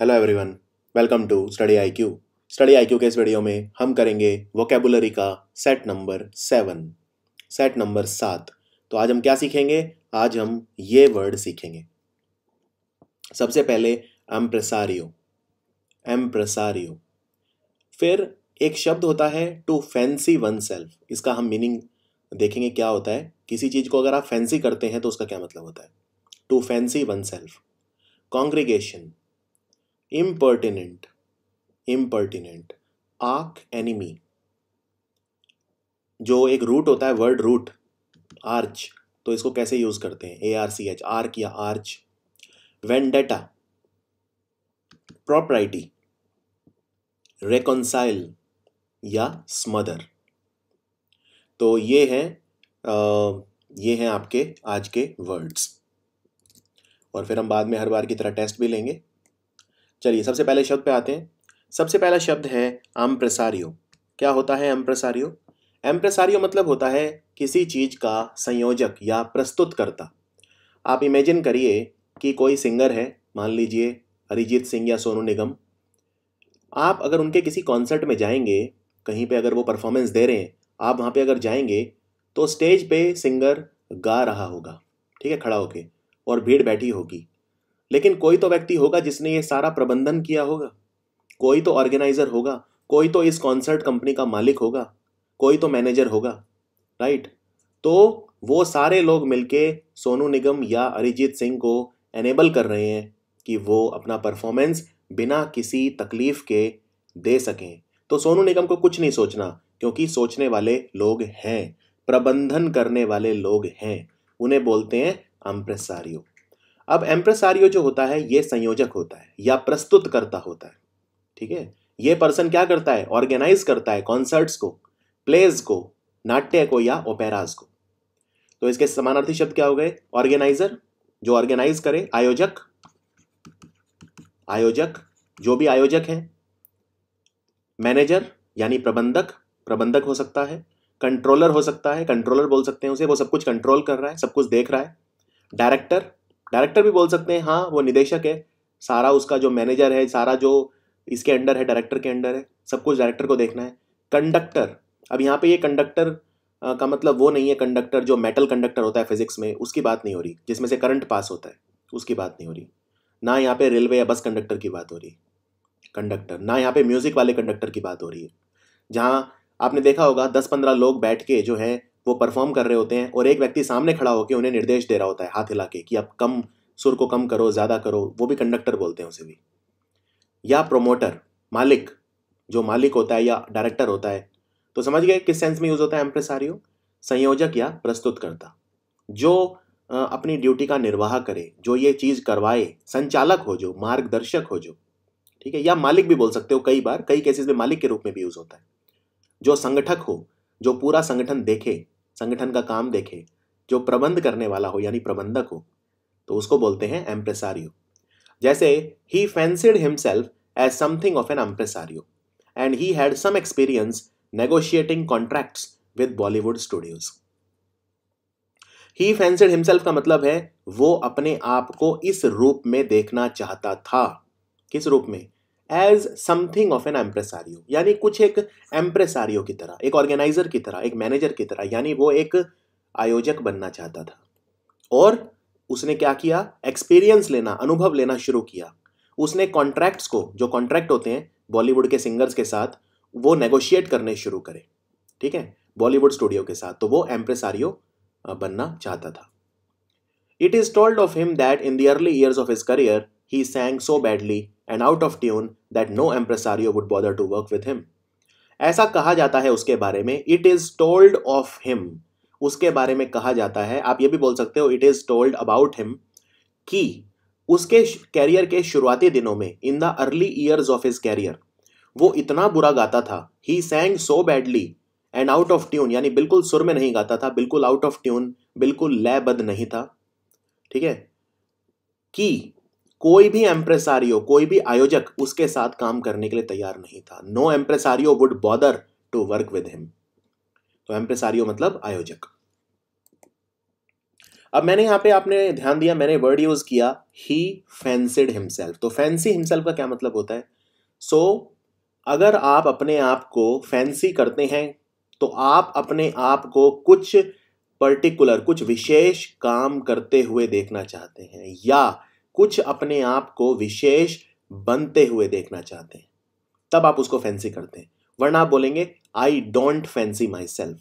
Hello everyone welcome to study I Q study I Q के इस video में हम करेंगे वोकेबुलरी का set number seven set number सात तो आज हम क्या सीखेंगे आज हम ये वर्ड सीखेंगे सबसे पहले एम्प्रसारियो एम्प्रसारियो फिर एक शब्द होता है टू फैंसी वन सेल्फ इसका हम मीनिंग देखेंगे क्या होता है किसी चीज़ को अगर आप फैंसी करते हैं तो उसका क्या मतलब होता है to fancy one self congregation impertinent impertinent arch enemy जो एक रूट होता है वर्ड रूट आर्च तो इसको कैसे यूज करते हैं A R C H arch या आर्च वेंडेटा प्रॉपर्टी रेकॉन्साइल या स्मदर तो ये हैं ये हैं आपके आज के वर्ड्स और फिर हम बाद में हर बार की तरह टेस्ट भी लेंगे चलिए सबसे पहले शब्द पे आते हैं सबसे पहला शब्द है एम्प्रेसारियो क्या होता है एम्प्रेसारियो एम्प्रेसारियो मतलब होता है किसी चीज़ का संयोजक या प्रस्तुत करता आप इमेजिन करिए कि कोई सिंगर है मान लीजिए अरिजीत सिंह या सोनू निगम आप अगर उनके किसी कॉन्सर्ट में जाएंगे कहीं पे अगर वो परफॉर्मेंस दे रहे हैं आप वहाँ पे अगर जाएंगे तो स्टेज पे सिंगर गा रहा होगा ठीक है खड़ा होके और भीड़ बैठी होगी लेकिन कोई तो व्यक्ति होगा जिसने ये सारा प्रबंधन किया होगा कोई तो ऑर्गेनाइजर होगा कोई तो इस कॉन्सर्ट कंपनी का मालिक होगा कोई तो मैनेजर होगा राइट तो वो सारे लोग मिलके सोनू निगम या अरिजीत सिंह को एनेबल कर रहे हैं कि वो अपना परफॉर्मेंस बिना किसी तकलीफ के दे सकें तो सोनू निगम को कुछ नहीं सोचना क्योंकि सोचने वाले लोग हैं प्रबंधन करने वाले लोग हैं उन्हें बोलते हैं अम्प्रेसारियो अब एम्प्रेसारियो जो होता है ये संयोजक होता है या प्रस्तुत करता होता है ठीक है ये पर्सन क्या करता है ऑर्गेनाइज करता है कॉन्सर्ट्स को प्लेज को नाट्य को या ओपेराज को तो इसके समानार्थी शब्द क्या हो गए ऑर्गेनाइजर जो ऑर्गेनाइज करे आयोजक आयोजक जो भी आयोजक है मैनेजर यानी प्रबंधक प्रबंधक हो सकता है कंट्रोलर हो सकता है कंट्रोलर बोल सकते हैं उसे वो सब कुछ कंट्रोल कर रहा है सब कुछ देख रहा है डायरेक्टर डायरेक्टर भी बोल सकते हैं हाँ वो निदेशक है सारा उसका जो मैनेजर है सारा जो इसके अंडर है डायरेक्टर के अंडर है सब कुछ डायरेक्टर को देखना है कंडक्टर अब यहाँ पे ये कंडक्टर का मतलब वो नहीं है कंडक्टर जो मेटल कंडक्टर होता है फिजिक्स में उसकी बात नहीं हो रही जिसमें से करंट पास होता है उसकी बात नहीं हो रही ना यहाँ पे रेलवे या बस कंडक्टर की बात हो रही है कंडक्टर ना यहाँ पे म्यूज़िक वाले कंडक्टर की बात हो रही है जहाँ आपने देखा होगा दस पंद्रह लोग बैठ के जो है वो परफॉर्म कर रहे होते हैं और एक व्यक्ति सामने खड़ा होकर उन्हें निर्देश दे रहा होता है हाथ हिला के कि आप कम सुर को कम करो ज़्यादा करो वो भी कंडक्टर बोलते हैं उसे भी या प्रोमोटर मालिक जो मालिक होता है या डायरेक्टर होता है तो समझ गए किस सेंस में यूज़ होता है एम्प्रेसारियो संयोजक या प्रस्तुतकर्ता जो अपनी ड्यूटी का निर्वाह करे जो ये चीज़ करवाए संचालक हो जो मार्गदर्शक हो जो ठीक है या मालिक भी बोल सकते हो कई बार कई केसेस में मालिक के रूप में भी यूज़ होता है जो संगठक हो जो पूरा संगठन देखे संगठन का काम देखे जो प्रबंध करने वाला हो यानी प्रबंधक हो तो उसको बोलते हैं एम्प्रेसारियो जैसे ही fancied himself as something of an impresario and he had some experience negotiating contracts with Bollywood studios he fancied himself का मतलब है वो अपने आप को इस रूप में देखना चाहता था किस रूप में as something of an impresario यानी कुछ एक एम्प्रेसारियो की तरह एक ऑर्गेनाइजर की तरह एक मैनेजर की तरह यानी वो एक आयोजक बनना चाहता था और उसने क्या किया एक्सपीरियंस लेना अनुभव लेना शुरू किया उसने कॉन्ट्रैक्ट्स को जो कॉन्ट्रैक्ट होते हैं बॉलीवुड के सिंगर्स के साथ वो नेगोशिएट करने शुरू करे ठीक है बॉलीवुड स्टूडियो के साथ तो वो एम्प्रेसारियो बनना चाहता था it is told of him that in dearly early years of his career he sang so badly and out of tune that no impresario would bother to work with him ऐसा कहा जाता है उसके बारे में it is told of him उसके बारे में कहा जाता है आप ये भी बोल सकते हो it is told about him कि उसके कैरियर के शुरुआती दिनों में in the early years of his career वो इतना बुरा गाता था he sang so badly and out of tune यानी बिल्कुल सुर में नहीं गाता था बिल्कुल आउट ऑफ ट्यून बिल्कुल लयबद्ध नहीं था ठीक है कि कोई भी एम्प्रेसारियो कोई भी आयोजक उसके साथ काम करने के लिए तैयार नहीं था no impresario would bother to work with him तो एम्प्रेसारियो मतलब आयोजक अब मैंने यहां पे आपने ध्यान दिया मैंने वर्ड यूज किया ही फैंसिड हिमसेल्फ तो फैंसी हिमसेल्फ का क्या मतलब होता है सो so, अगर आप अपने आप को फैंसी करते हैं तो आप अपने आप को कुछ पर्टिकुलर कुछ विशेष काम करते हुए देखना चाहते हैं या कुछ अपने आप को विशेष बनते हुए देखना चाहते हैं तब आप उसको फैंसी करते हैं वरना आप बोलेंगे I don't fancy myself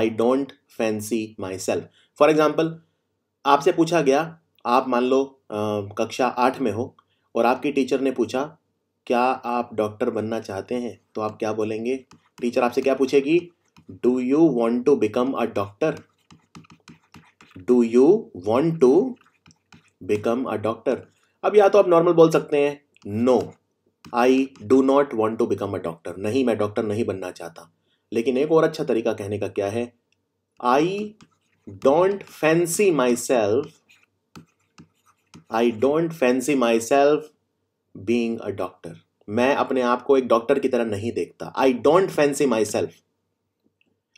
I don't fancy myself for example आपसे पूछा गया आप मान लो आ, कक्षा आठ में हो और आपकी टीचर ने पूछा क्या आप डॉक्टर बनना चाहते हैं तो आप क्या बोलेंगे टीचर आपसे क्या पूछेगी do you want to become a doctor do you want to become a doctor अब या तो आप नॉर्मल बोल सकते हैं no I do not want to become a doctor नहीं मैं डॉक्टर नहीं बनना चाहता लेकिन एक और अच्छा तरीका कहने का क्या है I don't fancy myself I don't fancy myself being a doctor मैं अपने आप को एक डॉक्टर की तरह नहीं देखता I don't fancy myself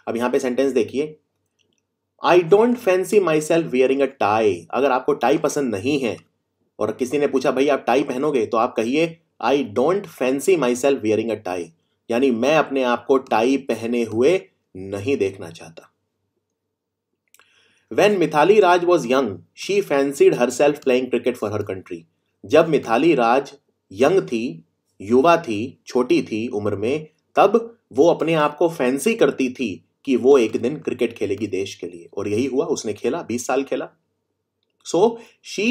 अब यहां पे सेंटेंस देखिए I don't fancy myself wearing a tie अगर आपको टाई पसंद नहीं है और किसी ने पूछा भाई आप टाई पहनोगे तो आप कहिए I don't fancy myself wearing a tie यानी मैं अपने आप को टाई पहने हुए नहीं देखना चाहता when Mithali Raj was young she fancied herself playing cricket for her country जब मिथाली राज यंग थी युवा थी छोटी थी उम्र में तब वो अपने आप को फैंसी करती थी कि वो एक दिन क्रिकेट खेलेगी देश के लिए और यही हुआ उसने खेला बीस साल खेला so she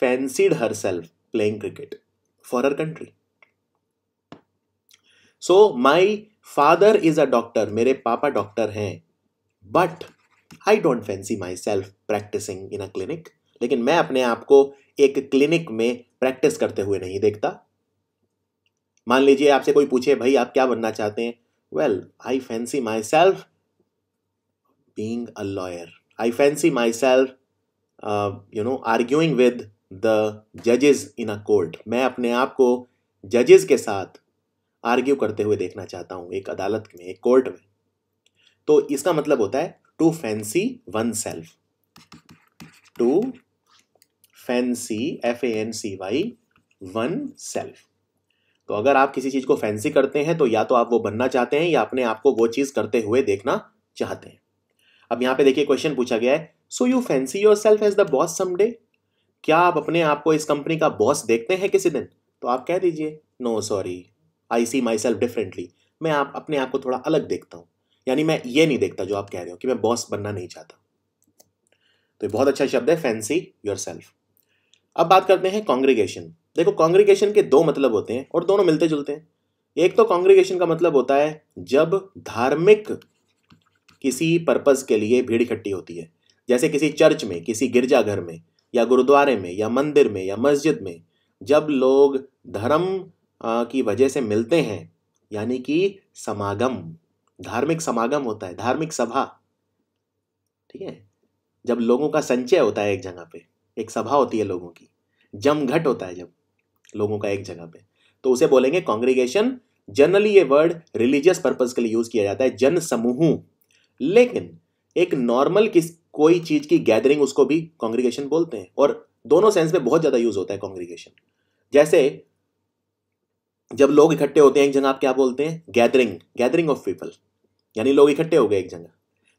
fancied herself playing cricket for her country so my father is a doctor मेरे पापा डॉक्टर हैं but I don't fancy myself practising in a clinic लेकिन मैं अपने आप को एक क्लिनिक में प्रैक्टिस करते हुए नहीं देखता मान लीजिए आपसे कोई पूछे भाई आप क्या बनना चाहते हैं Well, I fancy myself being a lawyer. I fancy myself, uh, you know, arguing with the जजेस इन अ कोर्ट मैं अपने आप को जजेस के साथ आर्ग्यू करते हुए देखना चाहता हूं एक अदालत में एक कोर्ट में तो इसका मतलब होता है to fancy one oneself to fancy F A N C Y oneself तो अगर आप किसी चीज़ को फैंसी करते हैं तो या तो आप वो बनना चाहते हैं या अपने आप को वो चीज़ करते हुए देखना चाहते हैं अब यहाँ पे देखिए क्वेश्चन पूछा गया है so you fancy yourself as the boss someday क्या आप अपने आप को इस कंपनी का बॉस देखते हैं किसी दिन तो आप कह दीजिए no sorry I see myself differently मैं आप अपने आप को थोड़ा अलग देखता हूँ यानी मैं ये नहीं देखता जो आप कह रहे हो कि मैं बॉस बनना नहीं चाहता तो ये बहुत अच्छा शब्द है फैंसी योर सेल्फ अब बात करते हैं कॉन्ग्रीगेशन देखो कांग्रीगेशन के दो मतलब होते हैं और दोनों मिलते जुलते हैं एक तो कांग्रीगेशन का मतलब होता है जब धार्मिक किसी पर्पज़ के लिए भीड़ इकट्ठी होती है जैसे किसी चर्च में किसी गिरजाघर में या गुरुद्वारे में या मंदिर में या मस्जिद में जब लोग धर्म की वजह से मिलते हैं यानी कि समागम धार्मिक समागम होता है धार्मिक सभा ठीक है जब लोगों का संचय होता है एक जगह पे एक सभा होती है लोगों की जमघट होता है जब लोगों का एक जगह पे तो उसे बोलेंगे कॉन्ग्रीगेशन जनरली ये वर्ड रिलीजियस पर्पज के लिए यूज किया जाता है जन समूह लेकिन एक नॉर्मल किस कोई चीज की गैदरिंग उसको भी कॉन्ग्रीगेशन बोलते हैं और दोनों सेंस में बहुत ज्यादा यूज होता है कॉन्ग्रीगेशन जैसे जब लोग इकट्ठे होते हैं एक जगह आप क्या बोलते हैं गैदरिंग गैदरिंग ऑफ पीपल यानी लोग इकट्ठे हो गए एक जगह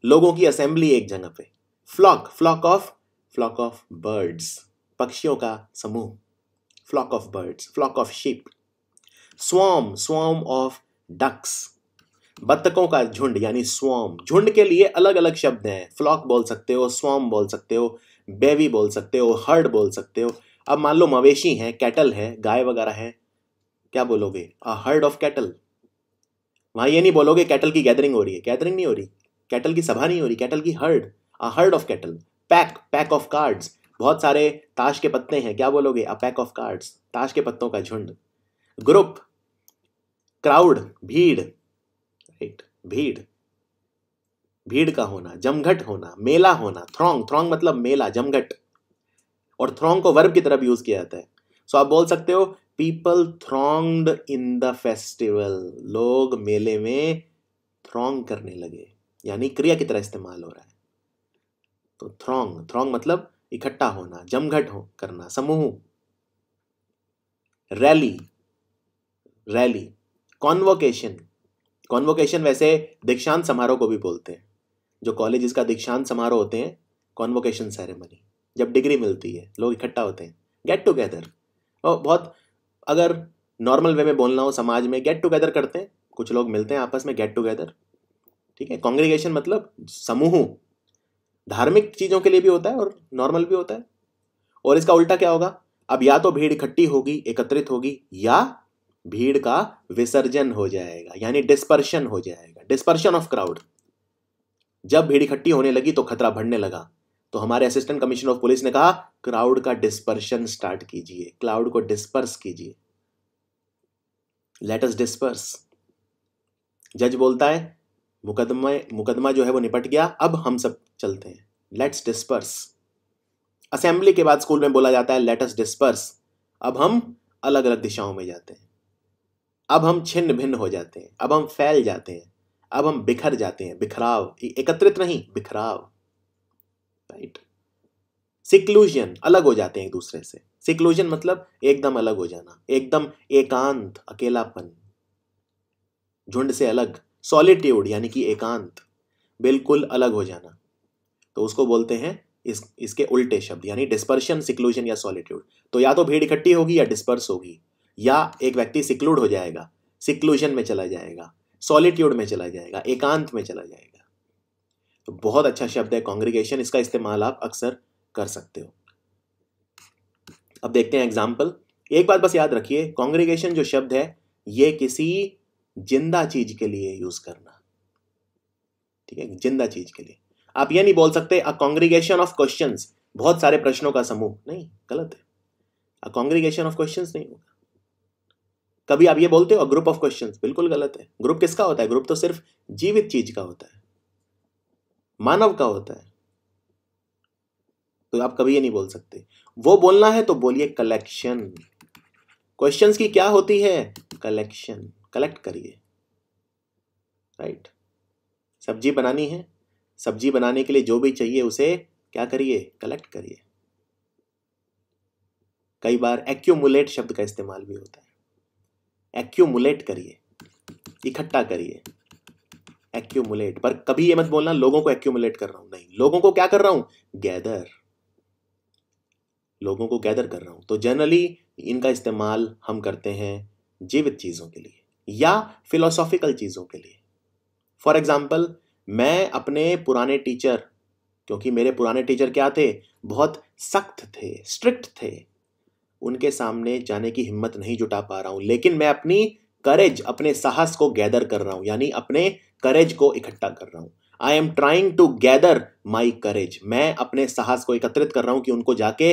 लोगों की असेंबली एक जगह पे flock flock of flock of birds पक्षियों का समूह flock of birds, flock of sheep. Swarm, swarm of ducks. बत्तकों का झुंड यानी स्वाम झुंड के लिए अलग अलग शब्द हैं फ्लॉक बोल सकते हो स्वाम बोल सकते हो बेबी बोल सकते हो हर्ड बोल सकते हो अब मान लो मवेशी हैं कैटल है गाय वगैरह है क्या बोलोगे अ हर्ड ऑफ कैटल वहाँ ये नहीं बोलोगे कैटल की गैदरिंग हो रही है गैदरिंग नहीं हो रही कैटल की सभा नहीं हो रही कैटल की herd a herd of cattle pack pack of cards बहुत सारे ताश के पत्ते हैं क्या बोलोगे अ पैक ऑफ कार्ड्स ताश के पत्तों का झुंड ग्रुप क्राउड भीड़ राइट भीड़ भीड़ का होना जमघट होना मेला होना थ्रोंग थ्रोंग मतलब मेला जमघट और थ्रोंग को वर्ब की तरफ यूज किया जाता है सो so आप बोल सकते हो people thronged in the festival लोग मेले में थ्रोंग करने लगे यानी क्रिया की तरह इस्तेमाल हो रहा है तो थ्रोंग थ्रोंग मतलब इकट्ठा होना जमघट हो करना समूह रैली रैली कॉन्वोकेशन कॉन्वोकेशन वैसे दीक्षांत समारोह को भी बोलते हैं जो कॉलेज का दीक्षांत समारोह होते हैं कॉन्वोकेशन सेरेमनी जब डिग्री मिलती है लोग इकट्ठा होते हैं गेट टुगेदर और बहुत अगर नॉर्मल वे में बोलना हो समाज में गेट टुगेदर करते हैं कुछ लोग मिलते हैं आपस में गेट टुगेदर ठीक है कॉन्ग्रीगेशन मतलब समूह धार्मिक चीज़ों के लिए भी होता है और नॉर्मल भी होता है और इसका उल्टा क्या होगा अब या तो भीड़ इकट्ठी होगी एकत्रित होगी या भीड़ का विसर्जन हो जाएगा यानी डिस्पर्शन हो जाएगा डिस्पर्शन ऑफ क्राउड जब भीड़ इकट्ठी होने लगी तो खतरा बढ़ने लगा तो हमारे असिस्टेंट कमिश्नर ऑफ पुलिस ने कहा क्राउड का डिस्पर्शन स्टार्ट कीजिए क्लाउड को डिस्पर्स कीजिए लेटस डिस्पर्स जज बोलता है मुकदमा मुकदमा जो है वो निपट गया अब हम सब चलते हैं लेट्स डिस्पर्स असेंबली के बाद स्कूल में बोला जाता है लेटस डिस्पर्स अब हम अलग अलग दिशाओं में जाते हैं अब हम छिन्न भिन्न हो जाते हैं अब हम फैल जाते हैं अब हम बिखर जाते हैं बिखराव एकत्रित नहीं बिखराव राइट सिक्लूजन अलग हो जाते हैं एक दूसरे से सिक्लूजन मतलब एकदम अलग हो जाना एकदम एकांत अकेलापन झुंड से अलग सॉलिट्यूड यानी कि एकांत बिल्कुल अलग हो जाना तो उसको बोलते हैं इस इसके उल्टे शब्द यानी डिस्पर्शन सिक्लूजन या सॉलिट्यूड तो या तो भीड़ इकट्ठी होगी या डिस्पर्स होगी या एक व्यक्ति सिक्लूड हो जाएगा सिक्लूजन में चला जाएगा सॉलिट्यूड में चला जाएगा एकांत में चला जाएगा तो बहुत अच्छा शब्द है कॉन्ग्रीगेशन इसका इस्तेमाल आप अक्सर कर सकते हो अब देखते हैं एग्जाम्पल एक बात बस याद रखिए कॉन्ग्रीगेशन जो शब्द है ये किसी जिंदा चीज के लिए यूज करना ठीक है जिंदा चीज के लिए आप ये नहीं बोल सकते अ कॉन्ग्रीगेशन ऑफ क्वेश्चन बहुत सारे प्रश्नों का समूह नहीं गलत है अ कॉन्ग्रीगेशन ऑफ क्वेश्चन नहीं होगा कभी आप ये बोलते हो ग्रुप ऑफ क्वेश्चन बिल्कुल गलत है ग्रुप किसका होता है ग्रुप तो सिर्फ जीवित चीज का होता है मानव का होता है तो आप कभी ये नहीं बोल सकते वो बोलना है तो बोलिए कलेक्शन क्वेश्चंस की क्या होती है कलेक्शन कलेक्ट करिए राइट सब्जी बनानी है सब्जी बनाने के लिए जो भी चाहिए उसे क्या करिए कलेक्ट करिए कई बार एक्यूमुलेट शब्द का इस्तेमाल भी होता है एक्यूमुलेट करिए इकट्ठा करिए एक्यूमुलेट पर कभी ये मत बोलना लोगों को एक्यूमुलेट कर रहा हूं नहीं लोगों को क्या कर रहा हूं गैदर लोगों को गैदर कर रहा हूं तो जनरली इनका इस्तेमाल हम करते हैं जीवित चीज़ों के लिए या फिलोसॉफिकल चीज़ों के लिए फॉर एग्जाम्पल मैं अपने पुराने टीचर क्योंकि मेरे पुराने टीचर क्या थे बहुत सख्त थे स्ट्रिक्ट थे उनके सामने जाने की हिम्मत नहीं जुटा पा रहा हूं लेकिन मैं अपनी करेज अपने साहस को गैदर कर रहा हूं यानी अपने करेज को इकट्ठा कर रहा हूँ I am trying to gather my courage मैं अपने साहस को एकत्रित कर रहा हूँ कि उनको जाके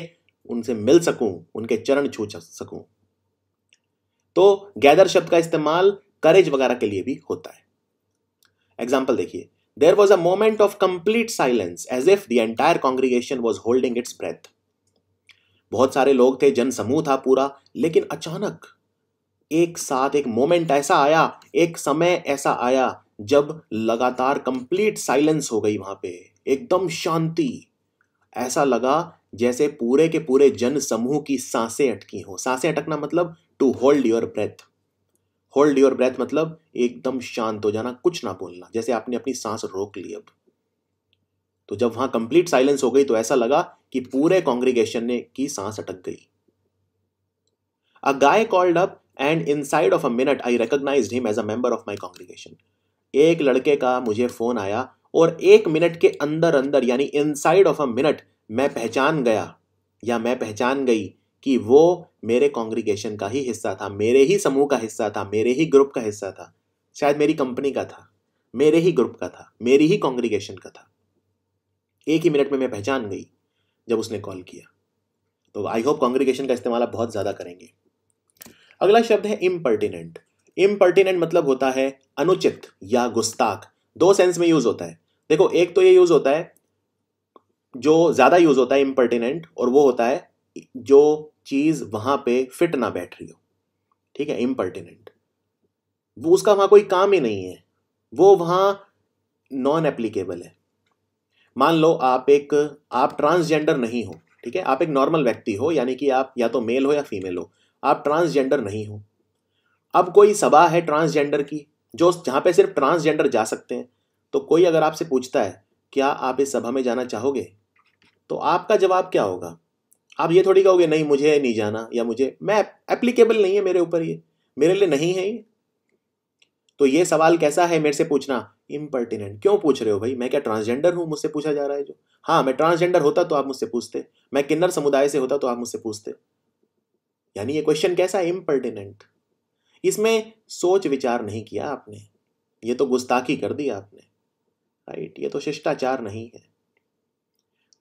उनसे मिल सकूँ उनके चरण छू सकूँ तो गैदर शब्द का इस्तेमाल करेज वगैरह के लिए भी होता है एग्जाम्पल देखिए There was a moment of complete silence as if the entire congregation was holding its breath. बहुत सारे लोग थे जन समूह था पूरा लेकिन अचानक एक साथ एक मोमेंट ऐसा आया एक समय ऐसा आया जब लगातार कंप्लीट साइलेंस हो गई वहां पे एकदम शांति ऐसा लगा जैसे पूरे के पूरे जन समूह की सांसें अटकी हों सांसें अटकना मतलब to hold your breath hold your breath मतलब एकदम शांत हो जाना कुछ ना बोलना जैसे आपने अपनी सांस रोक ली अब तो जब वहां कंप्लीट साइलेंस हो गई तो ऐसा लगा कि पूरे कॉन्ग्रीगेशन ने की सांस अटक गई a guy called up and inside of a minute I recognise him as a member of my congregation एक लड़के का मुझे फोन आया और एक मिनट के अंदर अंदर यानी inside of a minute मैं पहचान गया या मैं पहचान गई कि वो मेरे कॉन्ग्रीगेशन का ही हिस्सा था मेरे ही समूह का हिस्सा था मेरे ही ग्रुप का हिस्सा था शायद मेरी कंपनी का था मेरे ही ग्रुप का था मेरी ही कॉन्ग्रीगेशन का था एक ही मिनट में मैं पहचान गई जब उसने कॉल किया तो आई होप कॉन्ग्रीगेशन का इस्तेमाल आप बहुत ज़्यादा करेंगे अगला शब्द है इम्पर्टिनेंट इम्पर्टिनेंट मतलब होता है अनुचित या गुस्ताख दो सेंस में यूज़ होता है देखो एक तो ये यूज़ होता है जो ज़्यादा यूज़ होता है इम्पर्टिनेंट और वो होता है जो चीज़ वहां पे फिट ना बैठ रही हो ठीक है इम्पर्टिनेंट वो उसका वहां कोई काम ही नहीं है वो वहां नॉन एप्लीकेबल है मान लो आप एक आप ट्रांसजेंडर नहीं हो ठीक है आप एक नॉर्मल व्यक्ति हो यानी कि आप या तो मेल हो या फीमेल हो आप ट्रांसजेंडर नहीं हो अब कोई सभा है ट्रांसजेंडर की जो जहां पे सिर्फ ट्रांसजेंडर जा सकते हैं तो कोई अगर आपसे पूछता है क्या आप इस सभा में जाना चाहोगे तो आपका जवाब क्या होगा आप ये थोड़ी कहोगे नहीं मुझे नहीं जाना या मुझे मैं एप्लीकेबल नहीं है मेरे ऊपर ये मेरे लिए नहीं है ये तो ये सवाल कैसा है मेरे से पूछना इम्पर्टिनेंट क्यों पूछ रहे हो भाई मैं क्या ट्रांसजेंडर हूँ मुझसे पूछा जा रहा है जो हाँ मैं ट्रांसजेंडर होता तो आप मुझसे पूछते मैं किन्नर समुदाय से होता तो आप मुझसे पूछते यानी ये क्वेश्चन कैसा है इम्पर्टिनेंट इसमें सोच विचार नहीं किया आपने ये तो गुस्ताखी कर दी आपने राइट ये तो शिष्टाचार नहीं है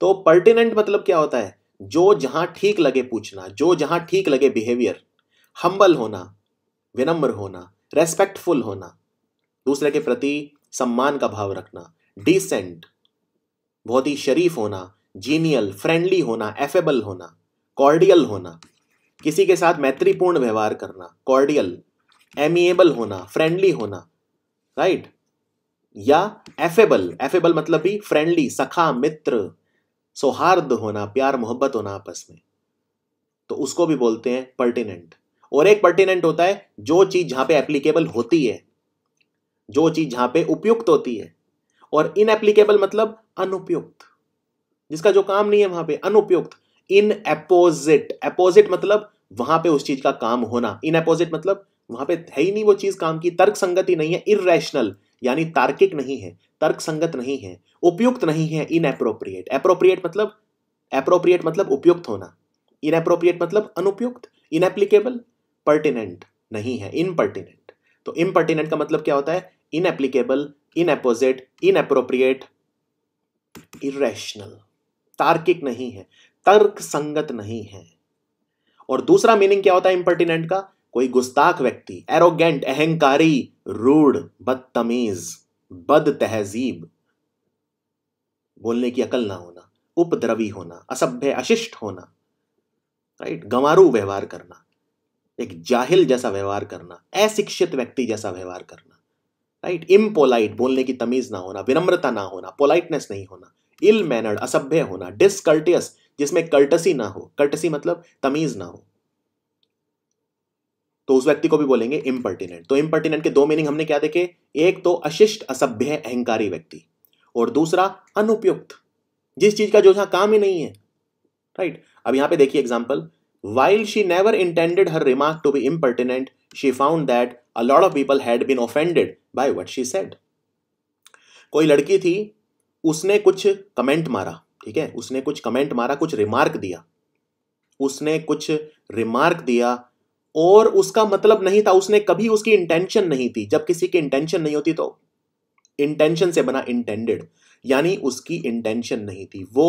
तो पर्टिनेंट मतलब क्या होता है जो जहाँ ठीक लगे पूछना जो जहाँ ठीक लगे बिहेवियर हम्बल होना विनम्र होना रेस्पेक्टफुल होना दूसरे के प्रति सम्मान का भाव रखना डिसेंट बहुत ही शरीफ होना जीनियल फ्रेंडली होना एफेबल होना कॉर्डियल होना किसी के साथ मैत्रीपूर्ण व्यवहार करना कॉर्डियल एमिएबल होना फ्रेंडली होना राइट right? या एफेबल एफेबल मतलब भी फ्रेंडली सखा मित्र सौहार्द होना प्यार मोहब्बत होना आपस में तो उसको भी बोलते हैं पर्टिनेंट और एक पर्टिनेंट होता है जो चीज जहां पे एप्लीकेबल होती है जो चीज जहां पे उपयुक्त होती है और इन एप्लीकेबल मतलब अनुपयुक्त जिसका जो काम नहीं है वहां पे अनुपयुक्त इन एपोजिट एपोजिट मतलब वहां पे उस चीज का काम होना इन एपोजिट मतलब वहां पे है ही नहीं वो चीज काम की तर्क संगति नहीं है इरेशनल यानी तार्किक नहीं है तर्क संगत नहीं है उपयुक्त नहीं है इन अप्रोप्रिएट अप्रोप्रिएट मतलब अप्रोप्रिएट मतलब उपयुक्त होना इन अप्रोप्रिएट मतलब अनुपयुक्त इनएप्लीकेबल पर्टिनेंट नहीं है इनपर्टिनेंट तो इम्पर्टिनेंट का मतलब क्या होता है in inapplicable opposite inappropriate irrational तार्किक नहीं है तर्क संगत नहीं है और दूसरा मीनिंग क्या होता है इम्पर्टिनेंट का कोई गुस्ताख व्यक्ति एरोगेंट अहंकारी रूढ़ बदतमीज बद तहजीब बोलने की अकल ना होना उपद्रवी होना असभ्य अशिष्ट होना राइट गंवारू व्यवहार करना एक जाहिल जैसा व्यवहार करना अशिक्षित व्यक्ति जैसा व्यवहार करना राइट इम्पोलाइट बोलने की तमीज ना होना विनम्रता ना होना पोलाइटनेस नहीं होना इल मैनर्ड असभ्य होना डिसकर्टियस जिसमें कर्टसी ना हो कर्टसी मतलब तमीज ना हो तो उस व्यक्ति को भी बोलेंगे इम्पर्टिनेंट तो इम्पर्टिनेंट के दो मीनिंग हमने क्या देखे एक तो अशिष्ट असभ्य अहंकारी व्यक्ति और दूसरा अनुपयुक्त जिस चीज का जो यहाँ काम ही नहीं है राइट अब यहां पे देखिए example while she never intended her remark to be impertinent she found that a lot of people had been offended by what she said कोई लड़की थी उसने कुछ कमेंट मारा ठीक है उसने कुछ कमेंट मारा कुछ रिमार्क दिया उसने कुछ रिमार्क दिया और उसका मतलब नहीं था उसने कभी उसकी इंटेंशन नहीं थी जब किसी की इंटेंशन नहीं होती तो इंटेंशन से बना इंटेंडेड यानी उसकी इंटेंशन नहीं थी वो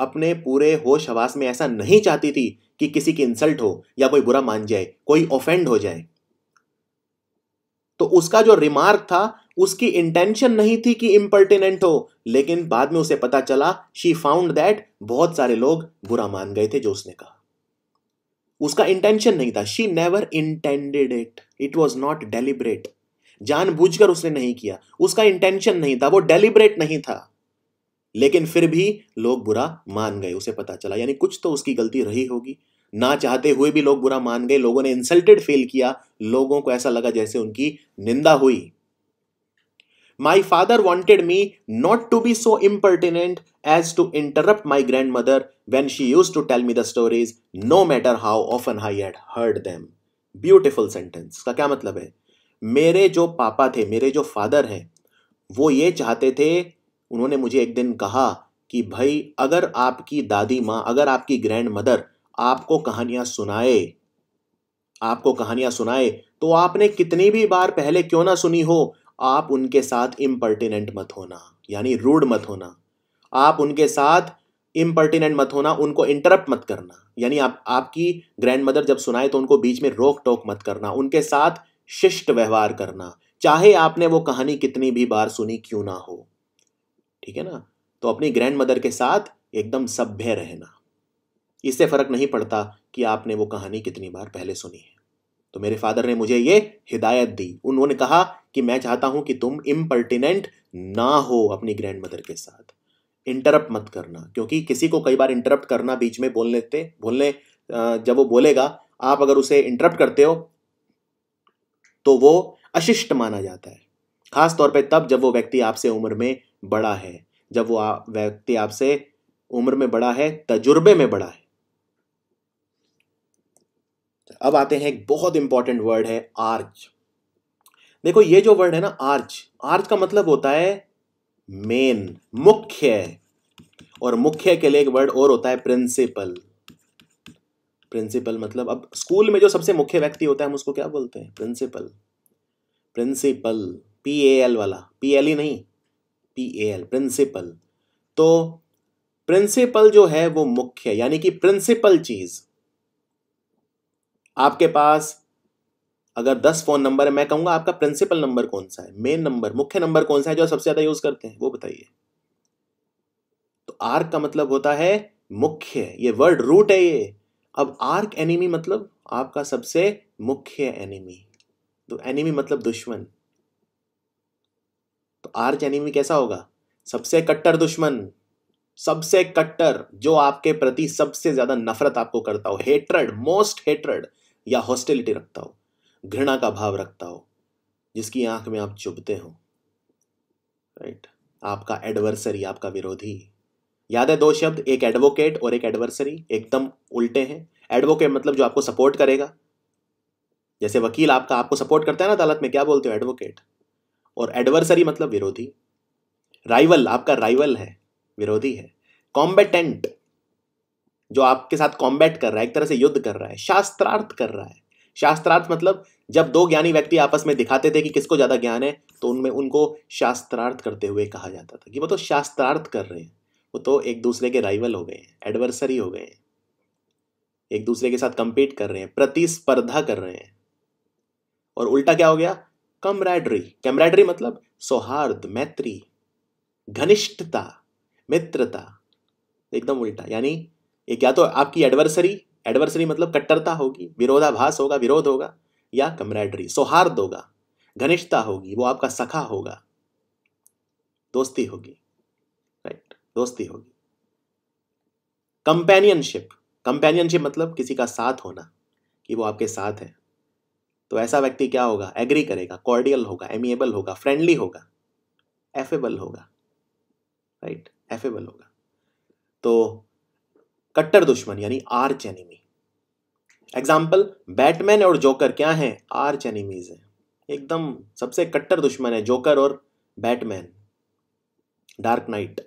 अपने पूरे होश हवास में ऐसा नहीं चाहती थी कि किसी की इंसल्ट हो या कोई बुरा मान जाए कोई ऑफेंड हो जाए तो उसका जो रिमार्क था उसकी इंटेंशन नहीं थी कि इम्पर्टिनेंट हो लेकिन बाद में उसे पता चला शी फाउंड दैट बहुत सारे लोग बुरा मान गए थे जो उसने कहा उसका इंटेंशन नहीं था she never intended it it was not deliberate जानबूझकर उसने नहीं किया उसका इंटेंशन नहीं था वो डेलिबरेट नहीं था लेकिन फिर भी लोग बुरा मान गए उसे पता चला यानी कुछ तो उसकी गलती रही होगी ना चाहते हुए भी लोग बुरा मान गए लोगों ने इंसल्टेड फील किया लोगों को ऐसा लगा जैसे उनकी निंदा हुई my father wanted me not to be so impertinent as to interrupt my grandmother when she used to tell me the stories no matter how often I had heard them. Beautiful sentence का क्या मतलब है मेरे जो पापा थे मेरे जो फादर हैं वो ये चाहते थे उन्होंने मुझे एक दिन कहा कि भाई अगर आपकी दादी माँ अगर आपकी ग्रैंड मदर आपको कहानियां सुनाए आपको कहानियां सुनाए तो आपने कितनी भी बार पहले क्यों ना सुनी हो आप उनके साथ इम्पर्टिनेंट मत होना यानी रूड मत होना आप उनके साथ इम्पर्टिनेंट मत होना उनको इंटरप्ट मत करना यानी आप आपकी ग्रैंड मदर जब सुनाए तो उनको बीच में रोक टोक मत करना उनके साथ शिष्ट व्यवहार करना चाहे आपने वो कहानी कितनी भी बार सुनी क्यों ना हो ठीक है ना तो अपनी ग्रैंड मदर के साथ एकदम सभ्य रहना इससे फ़र्क नहीं पड़ता कि आपने वो कहानी कितनी बार पहले सुनी है तो मेरे फादर ने मुझे ये हिदायत दी उन्होंने कहा कि मैं चाहता हूं कि तुम इम्पर्टिनेंट ना हो अपनी ग्रैंड मदर के साथ इंटरप्ट मत करना क्योंकि किसी को कई बार इंटरप्ट करना बीच में बोल लेते बोलने जब वो बोलेगा आप अगर उसे इंटरप्ट करते हो तो वो अशिष्ट माना जाता है खास तौर पे तब जब वो व्यक्ति आपसे उम्र में बड़ा है जब वो व्यक्ति आपसे उम्र में बड़ा है तजुर्बे में बड़ा है अब आते हैं एक बहुत इंपॉर्टेंट वर्ड है आर्च देखो ये जो वर्ड है ना आर्च आर्च का मतलब होता है मेन मुख्य और मुख्य के लिए एक वर्ड और होता है प्रिंसिपल प्रिंसिपल मतलब अब स्कूल में जो सबसे मुख्य व्यक्ति होता है हम उसको क्या बोलते हैं principal principal P A L वाला पी एल ही नहीं पी ए एल प्रिंसिपल तो प्रिंसिपल जो है वो मुख्य यानी कि प्रिंसिपल चीज आपके पास अगर दस फोन नंबर है मैं कहूंगा आपका प्रिंसिपल नंबर कौन सा है मेन नंबर मुख्य नंबर कौन सा है जो सबसे ज्यादा यूज करते हैं वो बताइए आर्क का मतलब होता है मुख्य ये वर्ड रूट है ये अब आर्क एनिमी मतलब आपका सबसे मुख्य एनिमी तो एनिमी मतलब दुश्मन तो आर्च एनिमी कैसा होगा सबसे कट्टर दुश्मन सबसे कट्टर जो आपके प्रति सबसे ज्यादा नफरत आपको करता हो हेट्रड मोस्ट हेट्रड या हॉस्टिलिटी रखता हो घृणा का भाव रखता हो जिसकी आंख में आप चुभते हो राइट आपका एडवर्सरी आपका विरोधी याद है दो शब्द एक एडवोकेट और एक एडवर्सरी एकदम उल्टे हैं एडवोकेट मतलब जो आपको सपोर्ट करेगा जैसे वकील आपका आपको सपोर्ट करता है ना अदालत में क्या बोलते हो एडवोकेट और एडवर्सरी मतलब विरोधी राइवल आपका राइवल है विरोधी है कॉम्बेटेंट जो आपके साथ कॉम्बैट कर रहा है एक तरह से युद्ध कर रहा है शास्त्रार्थ कर रहा है शास्त्रार्थ मतलब जब दो ज्ञानी व्यक्ति आपस में दिखाते थे कि किसको ज़्यादा ज्ञान है तो उनमें उनको शास्त्रार्थ करते हुए कहा जाता था कि वो तो शास्त्रार्थ कर रहे हैं वो तो एक दूसरे के राइवल हो गए हैं एडवर्सरी हो गए हैं एक दूसरे के साथ कंपीट कर रहे हैं प्रतिस्पर्धा कर रहे हैं और उल्टा क्या हो गया कमराइडरी कैमराइडरी मतलब सौहार्द मैत्री घनिष्ठता मित्रता एकदम उल्टा यानी एक या तो आपकी एडवर्सरी एडवर्सरी मतलब कट्टरता होगी विरोधाभास होगा विरोध होगा या कमराइडरी सौहार्द होगा घनिष्ठता होगी वो आपका सखा होगा दोस्ती होगी दोस्ती होगी कंपेनियनशिप कंपेनियनशिप मतलब किसी का साथ होना कि वो आपके साथ है तो ऐसा व्यक्ति क्या होगा एग्री करेगा कॉर्डियल होगा एमिएबल होगा फ्रेंडली होगा एफेबल होगा राइट एफेबल होगा तो कट्टर दुश्मन यानी आर्च एनिमी एग्जाम्पल बैटमैन और जोकर क्या है आर्च एनिमीज है एकदम सबसे कट्टर दुश्मन है जोकर और Batman Dark Knight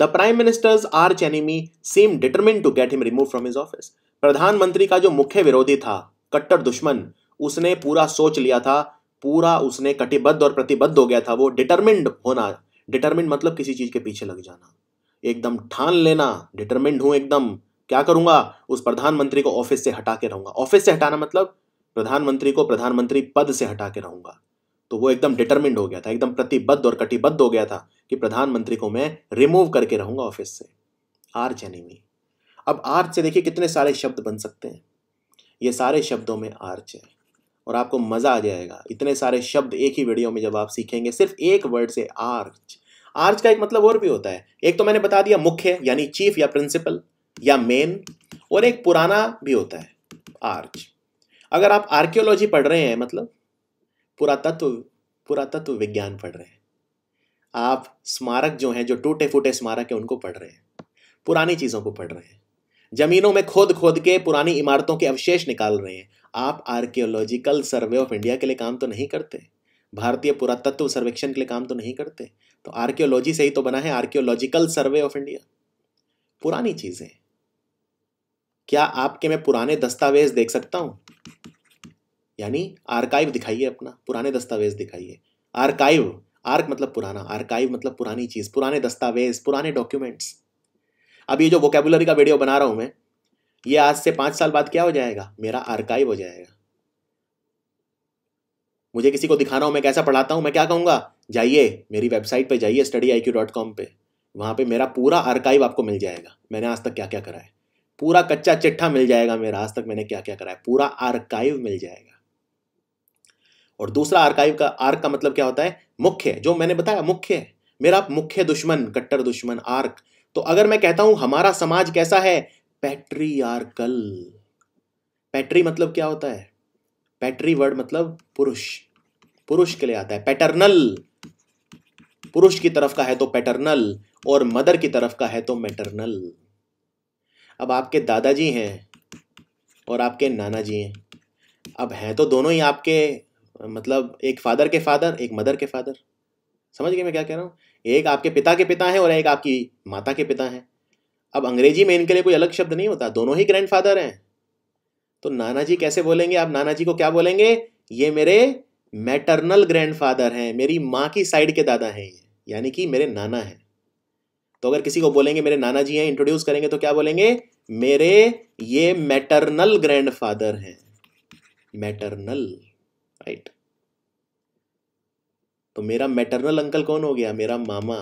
The prime minister's arch enemy seemed determined to get him removed from his office. प्रधानमंत्री का जो मुख्य विरोधी था कट्टर दुश्मन उसने पूरा सोच लिया था पूरा उसने कटिबद्ध और प्रतिबद्ध हो गया था वो डिटरमिंड होना डिटरमिंड मतलब किसी चीज के पीछे लग जाना एकदम ठान लेना डिटरमिंड हूं एकदम क्या करूंगा उस प्रधानमंत्री को ऑफिस से हटा के रहूंगा ऑफिस से हटाना मतलब प्रधानमंत्री को प्रधानमंत्री पद से हटा के रहूंगा तो वो एकदम डिटरमिंड हो गया था एकदम प्रतिबद्ध और कटिबद्ध हो गया था कि प्रधानमंत्री को मैं रिमूव करके रहूंगा ऑफिस से आर्च एनिमी अब आर्च से देखिए कितने सारे शब्द बन सकते हैं ये सारे शब्दों में आर्च है और आपको मज़ा आ जाएगा इतने सारे शब्द एक ही वीडियो में जब आप सीखेंगे सिर्फ एक वर्ड से आर्च आर्च का एक मतलब और भी होता है एक तो मैंने बता दिया मुख्य यानी चीफ या प्रिंसिपल या मेन और एक पुराना भी होता है आर्च अगर आप आर्कियोलॉजी पढ़ रहे हैं मतलब पुरातत्व पुरातत्व विज्ञान पढ़ रहे हैं आप स्मारक जो हैं जो टूटे फूटे स्मारक हैं उनको पढ़ रहे हैं पुरानी चीज़ों को पढ़ रहे हैं जमीनों में खोद खोद के पुरानी इमारतों के अवशेष निकाल रहे हैं आप आर्कियोलॉजिकल सर्वे ऑफ इंडिया के लिए काम तो नहीं करते भारतीय पुरातत्व सर्वेक्षण के लिए काम तो नहीं करते तो आर्कियोलॉजी से ही तो बना है आर्कियोलॉजिकल सर्वे ऑफ इंडिया पुरानी चीज़ें क्या आपके मैं पुराने दस्तावेज देख सकता हूँ यानी आर्काइव दिखाइए अपना पुराने दस्तावेज दिखाइए आर्काइव आर्क मतलब पुराना आर्काइव मतलब पुरानी चीज़ पुराने दस्तावेज पुराने डॉक्यूमेंट्स अब ये जो वोकेबुलरी का वीडियो बना रहा हूँ मैं ये आज से पाँच साल बाद क्या हो जाएगा मेरा आर्काइव हो जाएगा मुझे किसी को दिखाना हो मैं कैसा पढ़ाता हूँ मैं क्या कहूँगा जाइए मेरी वेबसाइट पे जाइए study I Q dot com पर वहाँ पर मेरा पूरा आर्काइव आपको मिल जाएगा मैंने आज तक क्या क्या करा है पूरा कच्चा चिट्ठा मिल जाएगा मेरा आज तक मैंने क्या क्या करा है पूरा आर्काइव मिल जाएगा और दूसरा आर्काइव का आर्क का मतलब क्या होता है मुख्य जो मैंने बताया मुख्य है मेरा मुख्य दुश्मन कट्टर दुश्मन आर्क तो अगर मैं कहता हूं हमारा समाज कैसा है पैट्री आर्कल पैट्री मतलब क्या होता है पैट्री वर्ड मतलब पुरुष पुरुष के लिए आता है पैटर्नल पुरुष की तरफ का है तो पैटर्नल और मदर की तरफ का है तो मैटर्नल अब आपके दादाजी हैं और आपके नाना जी हैं अब हैं तो दोनों ही आपके मतलब एक फादर के फादर एक मदर के फादर समझ गए मैं क्या कह रहा हूँ एक आपके पिता के पिता हैं और एक आपकी माता के पिता हैं अब अंग्रेजी में इनके लिए कोई अलग शब्द नहीं होता दोनों ही ग्रैंड फादर हैं तो नाना जी कैसे बोलेंगे आप नाना जी को क्या बोलेंगे ये मेरे मैटरनल ग्रैंड फादर हैं मेरी माँ की साइड के दादा हैं ये यानी कि मेरे नाना हैं तो अगर किसी को बोलेंगे मेरे नाना जी हैं इंट्रोड्यूस करेंगे तो क्या बोलेंगे मेरे ये मैटरनल ग्रैंड फादर हैं मैटरनल राइट तो मेरा मैटरनल अंकल कौन हो गया मेरा मामा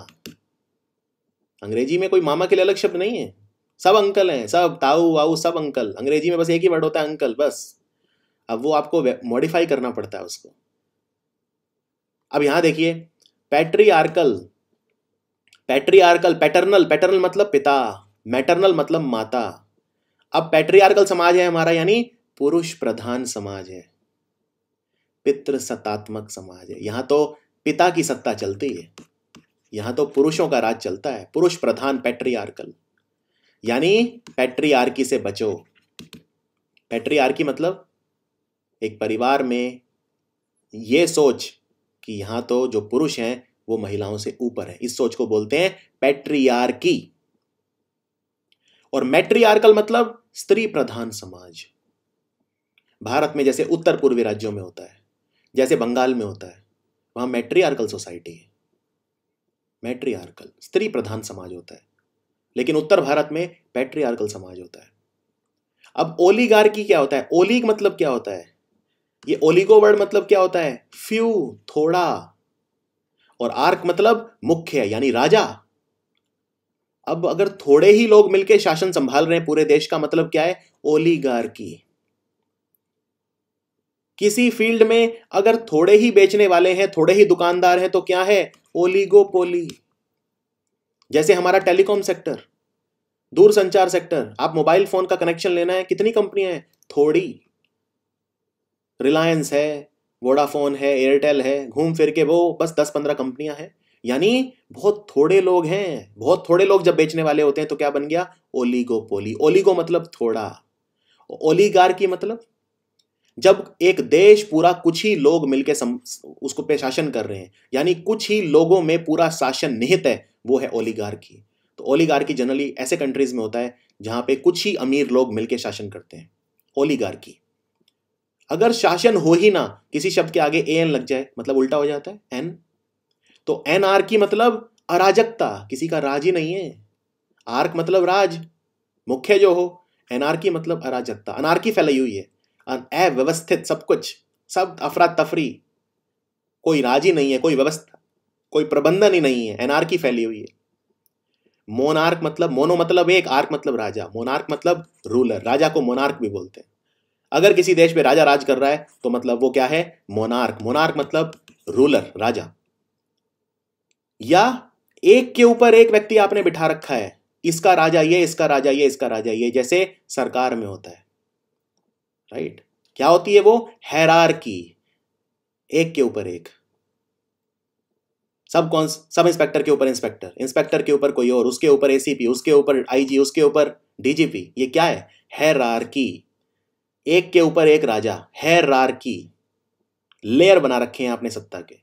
अंग्रेजी में कोई मामा के लिए अलग शब्द नहीं है सब अंकल हैं सब ताऊ वाऊ सब अंकल अंग्रेजी में बस एक ही वर्ड होता है अंकल बस अब वो आपको मॉडिफाई करना पड़ता है उसको अब यहां देखिए पैट्री आर्कल पैट्री आर्कल पैटर्नल पैटर्नल मतलब पिता मैटर्नल मतलब माता अब पैट्री आर्कल समाज है हमारा यानी पुरुष प्रधान समाज है पितृ सत्तात्मक समाज है यहाँ तो पिता की सत्ता चलती है यहाँ तो पुरुषों का राज चलता है पुरुष प्रधान पैट्रियार्कल यानी पैट्रियार्की से बचो पैट्रियार्की मतलब एक परिवार में ये सोच कि यहाँ तो जो पुरुष हैं वो महिलाओं से ऊपर है इस सोच को बोलते हैं पैट्रियार्की और मैट्रियार्कल मतलब स्त्री प्रधान समाज भारत में जैसे उत्तर पूर्वी राज्यों में होता है जैसे बंगाल में होता है वहाँ मेट्रियार्कल सोसाइटी है मेट्रियार्कल स्त्री प्रधान समाज होता है लेकिन उत्तर भारत में पैट्रियार्कल समाज होता है अब ओलीगार्की क्या होता है ओलीग मतलब क्या होता है ये ओलिगो वर्ड मतलब क्या होता है फ्यू थोड़ा और आर्क मतलब मुख्य यानी राजा अब अगर थोड़े ही लोग मिलकर शासन संभाल रहे हैं पूरे देश का मतलब क्या है ओलीगार्की किसी फील्ड में अगर थोड़े ही बेचने वाले हैं थोड़े ही दुकानदार हैं तो क्या है पोली जैसे हमारा टेलीकॉम सेक्टर दूर संचार सेक्टर आप मोबाइल फोन का कनेक्शन लेना है कितनी कंपनियां हैं थोड़ी रिलायंस है वोडाफोन है एयरटेल है घूम फिर के वो बस दस पंद्रह कंपनियां हैं यानी बहुत थोड़े लोग हैं बहुत थोड़े लोग जब बेचने वाले होते हैं तो क्या बन गया ओलीगो पोली ओलीगो मतलब थोड़ा ओलीगार की मतलब जब एक देश पूरा कुछ ही लोग मिलकर उसको पे शासन कर रहे हैं यानी कुछ ही लोगों में पूरा शासन निहित है वो है ओलीगार्की तो ओलीगार्की जनरली ऐसे कंट्रीज में होता है जहां पे कुछ ही अमीर लोग मिलकर शासन करते हैं ओलीगार्की अगर शासन हो ही ना किसी शब्द के आगे ए एन लग जाए मतलब उल्टा हो जाता है एन तो एन आर की मतलब अराजकता किसी का राज ही नहीं है आर्क मतलब राज मुख्य जो हो एनआर की मतलब अराजकता की फैलाई हुई है अव्यवस्थित सब कुछ सब अफरा तफरी कोई राजी नहीं है कोई व्यवस्था कोई प्रबंधन ही नहीं है एनआरकी फैली हुई है मोनार्क मतलब मोनो मतलब एक आर्क मतलब राजा मोनार्क मतलब रूलर राजा को मोनार्क भी बोलते हैं अगर किसी देश में राजा राज कर रहा है तो मतलब वो क्या है मोनार्क मोनार्क मतलब रूलर राजा या एक के ऊपर एक व्यक्ति आपने बिठा रखा है इसका राजा ये इसका राजा ये इसका राजा ये जैसे सरकार में होता है राइट क्या होती है वो हैरार की एक के ऊपर एक सब कौन सब इंस्पेक्टर के ऊपर इंस्पेक्टर इंस्पेक्टर के ऊपर कोई और उसके ऊपर एसीपी उसके ऊपर आईजी उसके ऊपर डीजीपी ये क्या है की एक के ऊपर एक राजा की लेयर बना रखे हैं आपने सत्ता के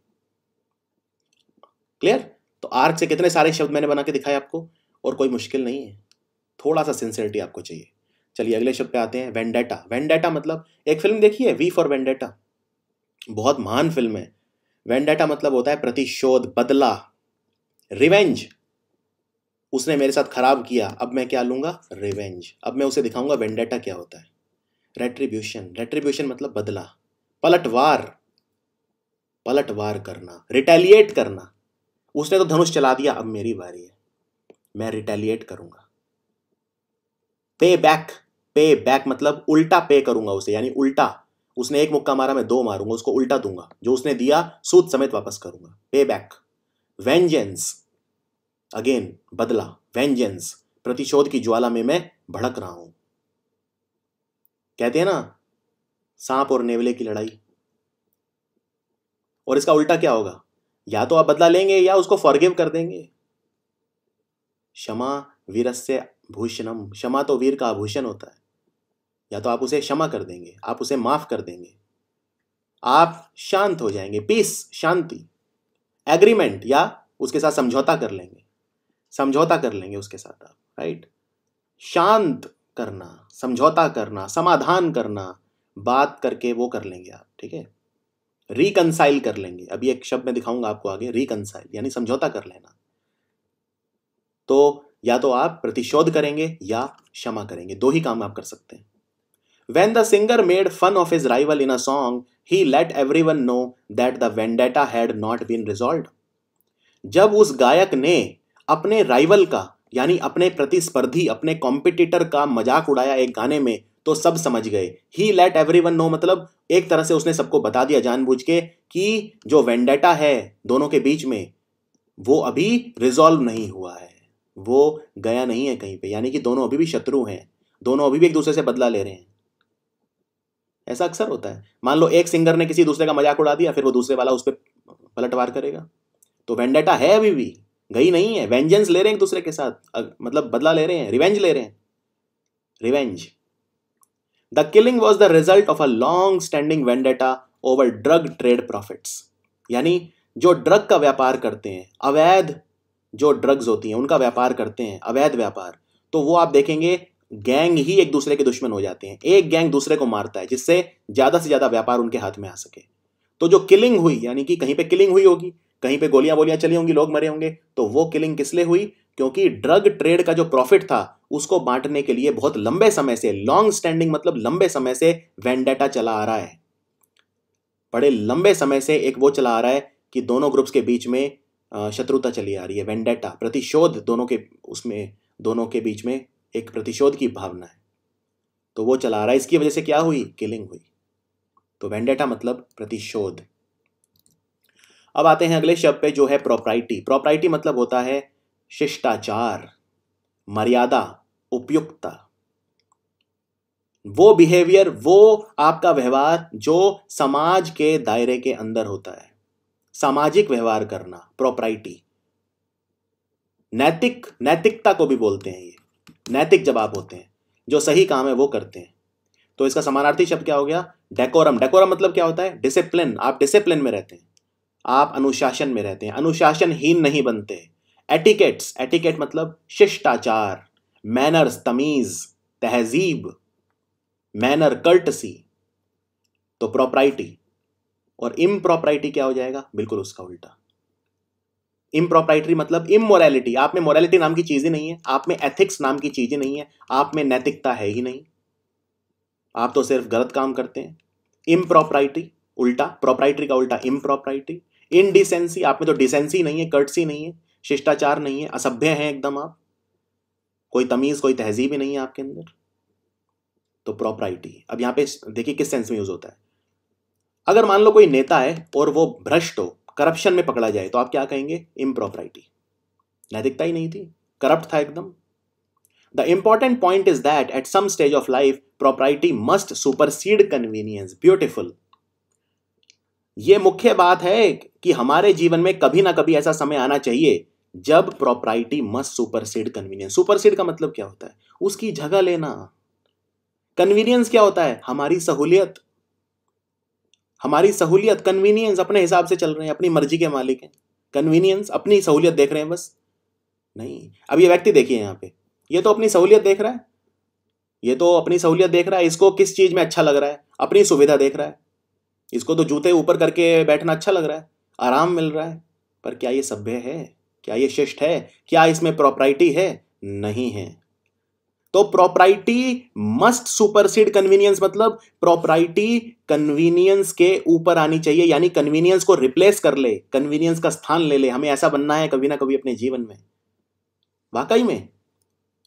क्लियर तो आर्क से कितने सारे शब्द मैंने बना के दिखाए आपको और कोई मुश्किल नहीं है थोड़ा सा सिंसियरिटी आपको चाहिए चलिए अगले शब्द पे आते हैं वेंडेटा वेंडेटा मतलब एक फिल्म देखी है वी फॉर वेंडेटा बहुत महान फिल्म है वेंडेटा मतलब होता है प्रतिशोध बदला रिवेंज उसने मेरे साथ खराब किया अब मैं क्या लूंगा रिवेंज अब मैं उसे दिखाऊंगा वेंडेटा क्या होता है रेट्रीब्यूशन रेट्रीब्यूशन मतलब बदला पलटवार पलटवार करना रिटेलिएट करना उसने तो धनुष चला दिया अब मेरी बारी है मैं रिटेलिएट करूंगा पे बैक पे बैक मतलब उल्टा पे करूंगा उसे यानी उल्टा उसने एक मुक्का मारा मैं दो मारूंगा उसको उल्टा दूंगा जो उसने दिया सूद समेत वापस करूंगा पे बैक वेंजेंस अगेन बदला वेंजेंस प्रतिशोध की ज्वाला में मैं भड़क रहा हूं कहते हैं ना सांप और नेवले की लड़ाई और इसका उल्टा क्या होगा या तो आप बदला लेंगे या उसको फॉरगिव कर देंगे क्षमा वीरस्य भूषणम क्षमा तो वीर का आभूषण होता है या तो आप उसे क्षमा कर देंगे आप उसे माफ कर देंगे आप शांत हो जाएंगे पीस शांति एग्रीमेंट या उसके साथ समझौता कर लेंगे समझौता कर लेंगे उसके साथ आप राइट शांत करना समझौता करना समाधान करना बात करके वो कर लेंगे आप ठीक है रिकनसाइल कर लेंगे अभी एक शब्द मैं दिखाऊंगा आपको आगे रिकनसाइल यानी समझौता कर लेना तो या तो आप प्रतिशोध करेंगे या क्षमा करेंगे दो ही काम आप कर सकते हैं When the singer made fun of his rival in a song, he let everyone know that the vendetta had not been resolved. जब उस गायक ने अपने राइवल का यानी अपने प्रतिस्पर्धी अपने कॉम्पिटिटर का मजाक उड़ाया एक गाने में तो सब समझ गए he let everyone know मतलब एक तरह से उसने सबको बता दिया जानबूझ के कि जो वेंडेटा है दोनों के बीच में वो अभी रिजॉल्व नहीं हुआ है वो गया नहीं है कहीं पे यानी कि दोनों अभी भी शत्रु हैं दोनों अभी भी एक दूसरे से बदला ले रहे हैं ऐसा अक्सर होता है मान लो एक सिंगर ने किसी दूसरे का मजाक उड़ा दिया फिर वो दूसरे वाला उस पर पलटवार करेगा तो वेंडेटा है अभी भी गई नहीं है वेंजेंस ले रहे हैं दूसरे के साथ मतलब बदला ले रहे हैं रिवेंज ले रहे हैं revenge the killing was the result of a long standing vendetta over drug trade profits यानी जो ड्रग का व्यापार करते हैं अवैध जो ड्रग्स होती हैं उनका व्यापार करते हैं अवैध व्यापार तो वो आप देखेंगे गैंग ही एक दूसरे के दुश्मन हो जाते हैं एक गैंग दूसरे को मारता है जिससे ज़्यादा से ज़्यादा व्यापार उनके हाथ में आ सके तो जो किलिंग हुई यानी कि कहीं पे किलिंग हुई होगी कहीं पे गोलियां बोलियां चली होंगी लोग मरे होंगे तो वो किलिंग किस लिए हुई क्योंकि ड्रग ट्रेड का जो प्रॉफिट था उसको बांटने के लिए बहुत लंबे समय से लॉन्ग स्टैंडिंग मतलब लंबे समय से वेंडेटा चला आ रहा है बड़े लंबे समय से एक वो चला आ रहा है कि दोनों ग्रुप्स के बीच में शत्रुता चली आ रही है वेंडेटा प्रतिशोध दोनों के उसमें दोनों के बीच में एक प्रतिशोध की भावना है तो वो चला रहा है इसकी वजह से क्या हुई किलिंग हुई तो वेंडेटा मतलब प्रतिशोध अब आते हैं अगले शब्द पे जो है प्रॉपर्टी प्रॉपर्टी मतलब होता है शिष्टाचार मर्यादा उपयुक्तता वो बिहेवियर वो आपका व्यवहार जो समाज के दायरे के अंदर होता है सामाजिक व्यवहार करना प्रॉपर्टी नैतिक नैतिकता को भी बोलते हैं ये नैतिक जवाब होते हैं जो सही काम है वो करते हैं तो इसका समानार्थी शब्द क्या हो गया डेकोरम डेकोरम मतलब क्या होता है डिसिप्लिन आप डिसिप्लिन में रहते हैं आप अनुशासन में रहते हैं अनुशासनहीन नहीं बनते एटिकेट्स एटिकेट मतलब शिष्टाचार मैनर्स तमीज़ तहजीब मैनर कल्टसी तो प्रॉपर्टी और इम क्या हो जाएगा बिल्कुल उसका उल्टा इम मतलब इमोरलिटी आप में मोरालिटी नाम की चीज़ ही नहीं है आप में एथिक्स नाम की चीज़ ही नहीं है आप में नैतिकता है ही नहीं आप तो सिर्फ गलत काम करते हैं इम उल्टा प्रॉपर्टी का उल्टा इम इनडिसेंसी आप में तो डिसेंसी नहीं है कर्टसी नहीं है शिष्टाचार नहीं है असभ्य है एकदम आप कोई तमीज़ कोई तहजीब ही नहीं है आपके अंदर तो प्रॉपराइटी अब यहां पे देखिए किस सेंस में यूज़ होता है अगर मान लो कोई नेता है और वो भ्रष्ट हो करप्शन में पकड़ा जाए तो आप क्या कहेंगे इम्प्रॉपराइटी नैतिकता ही नहीं थी करप्ट था एकदम the important point is that at some stage of life property must supersede convenience beautiful ये मुख्य बात है कि हमारे जीवन में कभी ना कभी ऐसा समय आना चाहिए जब property must supersede convenience supersede का मतलब क्या होता है उसकी जगह लेना कन्वीनियंस क्या होता है हमारी सहूलियत हमारी सहूलियत कन्वीनियंस अपने हिसाब से चल रहे हैं अपनी मर्जी के मालिक हैं कन्वीनियंस अपनी सहूलियत देख रहे हैं बस नहीं अब ये व्यक्ति देखिए यहाँ पे ये तो अपनी सहूलियत देख रहा है ये तो अपनी सहूलियत देख रहा है इसको किस चीज़ में अच्छा लग रहा है अपनी सुविधा देख रहा है इसको तो जूते ऊपर करके बैठना अच्छा लग रहा है आराम मिल रहा है पर क्या ये सभ्य है क्या ये शिष्ट है क्या इसमें प्रॉपर्टी है नहीं है तो प्रॉपर्टी मस्ट सुपरसीड कन्वीनियंस मतलब प्रॉपर्टी कन्वीनियंस के ऊपर आनी चाहिए यानी कन्वीनियंस को रिप्लेस कर ले कन्वीनियंस का स्थान ले ले हमें ऐसा बनना है कभी ना कभी अपने जीवन में वाकई में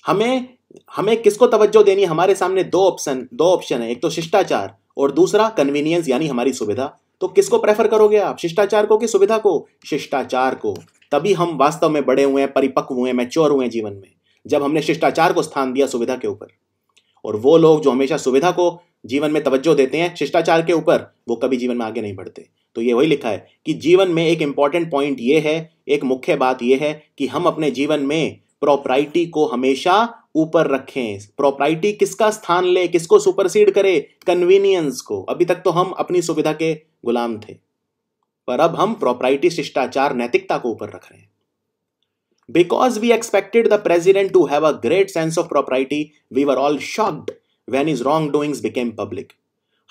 हमें हमें किसको तवज्जो देनी हमारे सामने दो ऑप्शन दो ऑप्शन है एक तो शिष्टाचार और दूसरा कन्वीनियंस यानी हमारी सुविधा तो किसको प्रेफर करोगे आप शिष्टाचार को कि सुविधा को शिष्टाचार को तभी हम वास्तव में बड़े हुए हैं परिपक्व हुए हैं मैच्योर हुए हैं जीवन में जब हमने शिष्टाचार को स्थान दिया सुविधा के ऊपर और वो लोग जो हमेशा सुविधा को जीवन में तवज्जो देते हैं शिष्टाचार के ऊपर वो कभी जीवन में आगे नहीं बढ़ते तो ये वही लिखा है कि जीवन में एक इम्पॉर्टेंट पॉइंट ये है एक मुख्य बात यह है कि हम अपने जीवन में प्रॉपर्टी को हमेशा ऊपर रखें प्रॉपर्टी किसका स्थान ले किसको सुपरसीड करे कन्वीनियंस को अभी तक तो हम अपनी सुविधा के गुलाम थे पर अब हम प्रॉपर्टी शिष्टाचार नैतिकता को ऊपर रख रहे हैं Because we expected the president to have a great sense of propriety, we were all shocked when his wrongdoings became public.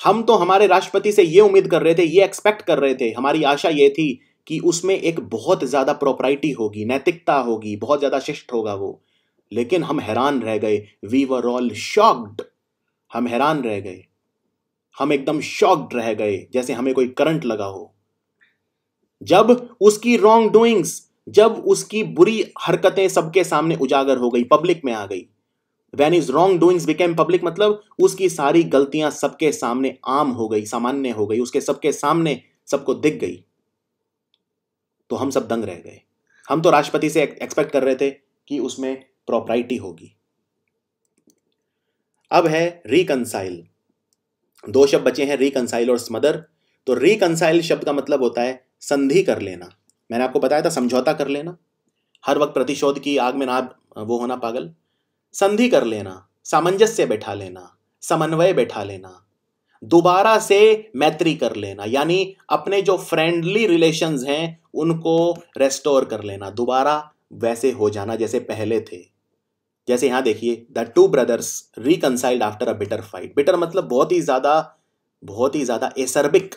हम तो हमारे राष्ट्रपति से ये उम्मीद कर रहे थे ये एक्सपेक्ट कर रहे थे हमारी आशा ये थी कि उसमें एक बहुत ज़्यादा प्रॉपर्टी होगी नैतिकता होगी बहुत ज़्यादा शिष्ट होगा वो लेकिन हम हैरान रह गए वी वर ऑल शॉक्ड हम हैरान रह गए हम एकदम शॉक्ड रह गए जैसे हमें कोई करंट लगा हो जब उसकी रॉन्ग डूइंग्स जब उसकी बुरी हरकतें सबके सामने उजागर हो गई पब्लिक में आ गई when is wrong doings became public मतलब उसकी सारी गलतियां सबके सामने आम हो गई सामान्य हो गई उसके सबके सामने सबको दिख गई तो हम सब दंग रह गए हम तो राष्ट्रपति से एक्सपेक्ट कर रहे थे कि उसमें प्रॉपराइटी होगी अब है रिकनसाइल दो शब्द बचे हैं रिकनसाइल और स्मदर तो रिकनसाइल शब्द का मतलब होता है संधि कर लेना मैंने आपको बताया था समझौता कर लेना हर वक्त प्रतिशोध की आग में ना वो होना पागल संधि कर लेना सामंजस्य बैठा लेना समन्वय बैठा लेना दोबारा से मैत्री कर लेना यानी अपने जो फ्रेंडली रिलेशंस हैं उनको रेस्टोर कर लेना दोबारा वैसे हो जाना जैसे पहले थे जैसे यहां देखिए the two brothers reconciled after a bitter fight bitter मतलब बहुत ही ज़्यादा बहुत ही ज़्यादा एसर्बिक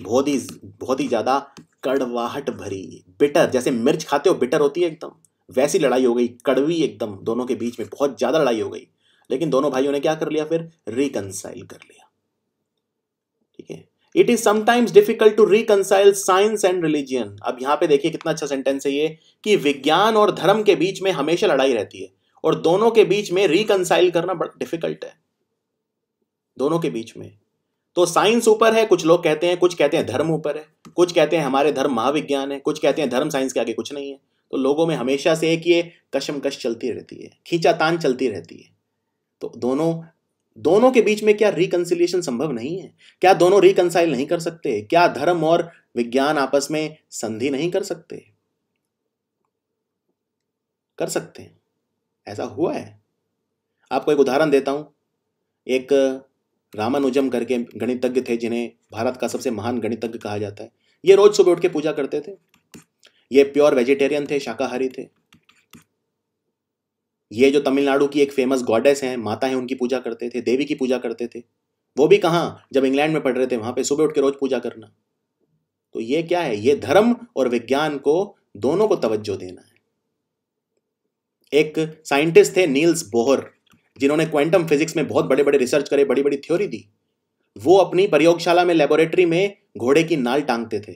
बहुत ही बहुत ही ज़्यादा कड़वाहट भरी बिटर जैसे मिर्च खाते हो बिटर होती है एकदम वैसी लड़ाई हो गई कड़वी एकदम दोनों के बीच में बहुत ज़्यादा लड़ाई हो गई लेकिन दोनों भाइयों ने क्या कर लिया फिर रिकनसाइल कर लिया ठीक है it is sometimes difficult to reconcile science and religion अब यहां पे देखिए कितना अच्छा सेंटेंस है ये कि विज्ञान और धर्म के बीच में हमेशा लड़ाई रहती है और दोनों के बीच में रिकनसाइल करना बड़ा डिफिकल्ट है दोनों के बीच में तो साइंस ऊपर है कुछ लोग कहते हैं कुछ कहते हैं धर्म ऊपर है कुछ कहते हैं हमारे धर्म महाविज्ञान है कुछ कहते हैं धर्म साइंस के आगे कुछ नहीं है तो लोगों में हमेशा से एक ये कशमकश चलती रहती है खींचातान चलती रहती है तो दोनों दोनों के बीच में क्या रिकन्सिलिएशन संभव नहीं है क्या दोनों रिकनसाइल नहीं कर सकते क्या धर्म और विज्ञान आपस में संधि नहीं कर सकते कर सकते हैं ऐसा हुआ है आपको एक उदाहरण देता हूं एक रामानुजम करके गणितज्ञ थे जिन्हें भारत का सबसे महान गणितज्ञ कहा जाता है ये रोज सुबह उठ के पूजा करते थे ये प्योर वेजिटेरियन थे शाकाहारी थे ये जो तमिलनाडु की एक फेमस गॉडेस हैं माता हैं उनकी पूजा करते थे देवी की पूजा करते थे वो भी कहाँ जब इंग्लैंड में पढ़ रहे थे वहाँ पे सुबह उठ के रोज पूजा करना तो ये क्या है ये धर्म और विज्ञान को दोनों को तवज्जो देना है एक साइंटिस्ट थे नील्स बोहर जिन्होंने क्वांटम फिजिक्स में बहुत बड़े बड़े रिसर्च करे बड़ी बड़ी थ्योरी दी वो अपनी प्रयोगशाला में लेबोरेटरी में घोड़े की नाल टांगते थे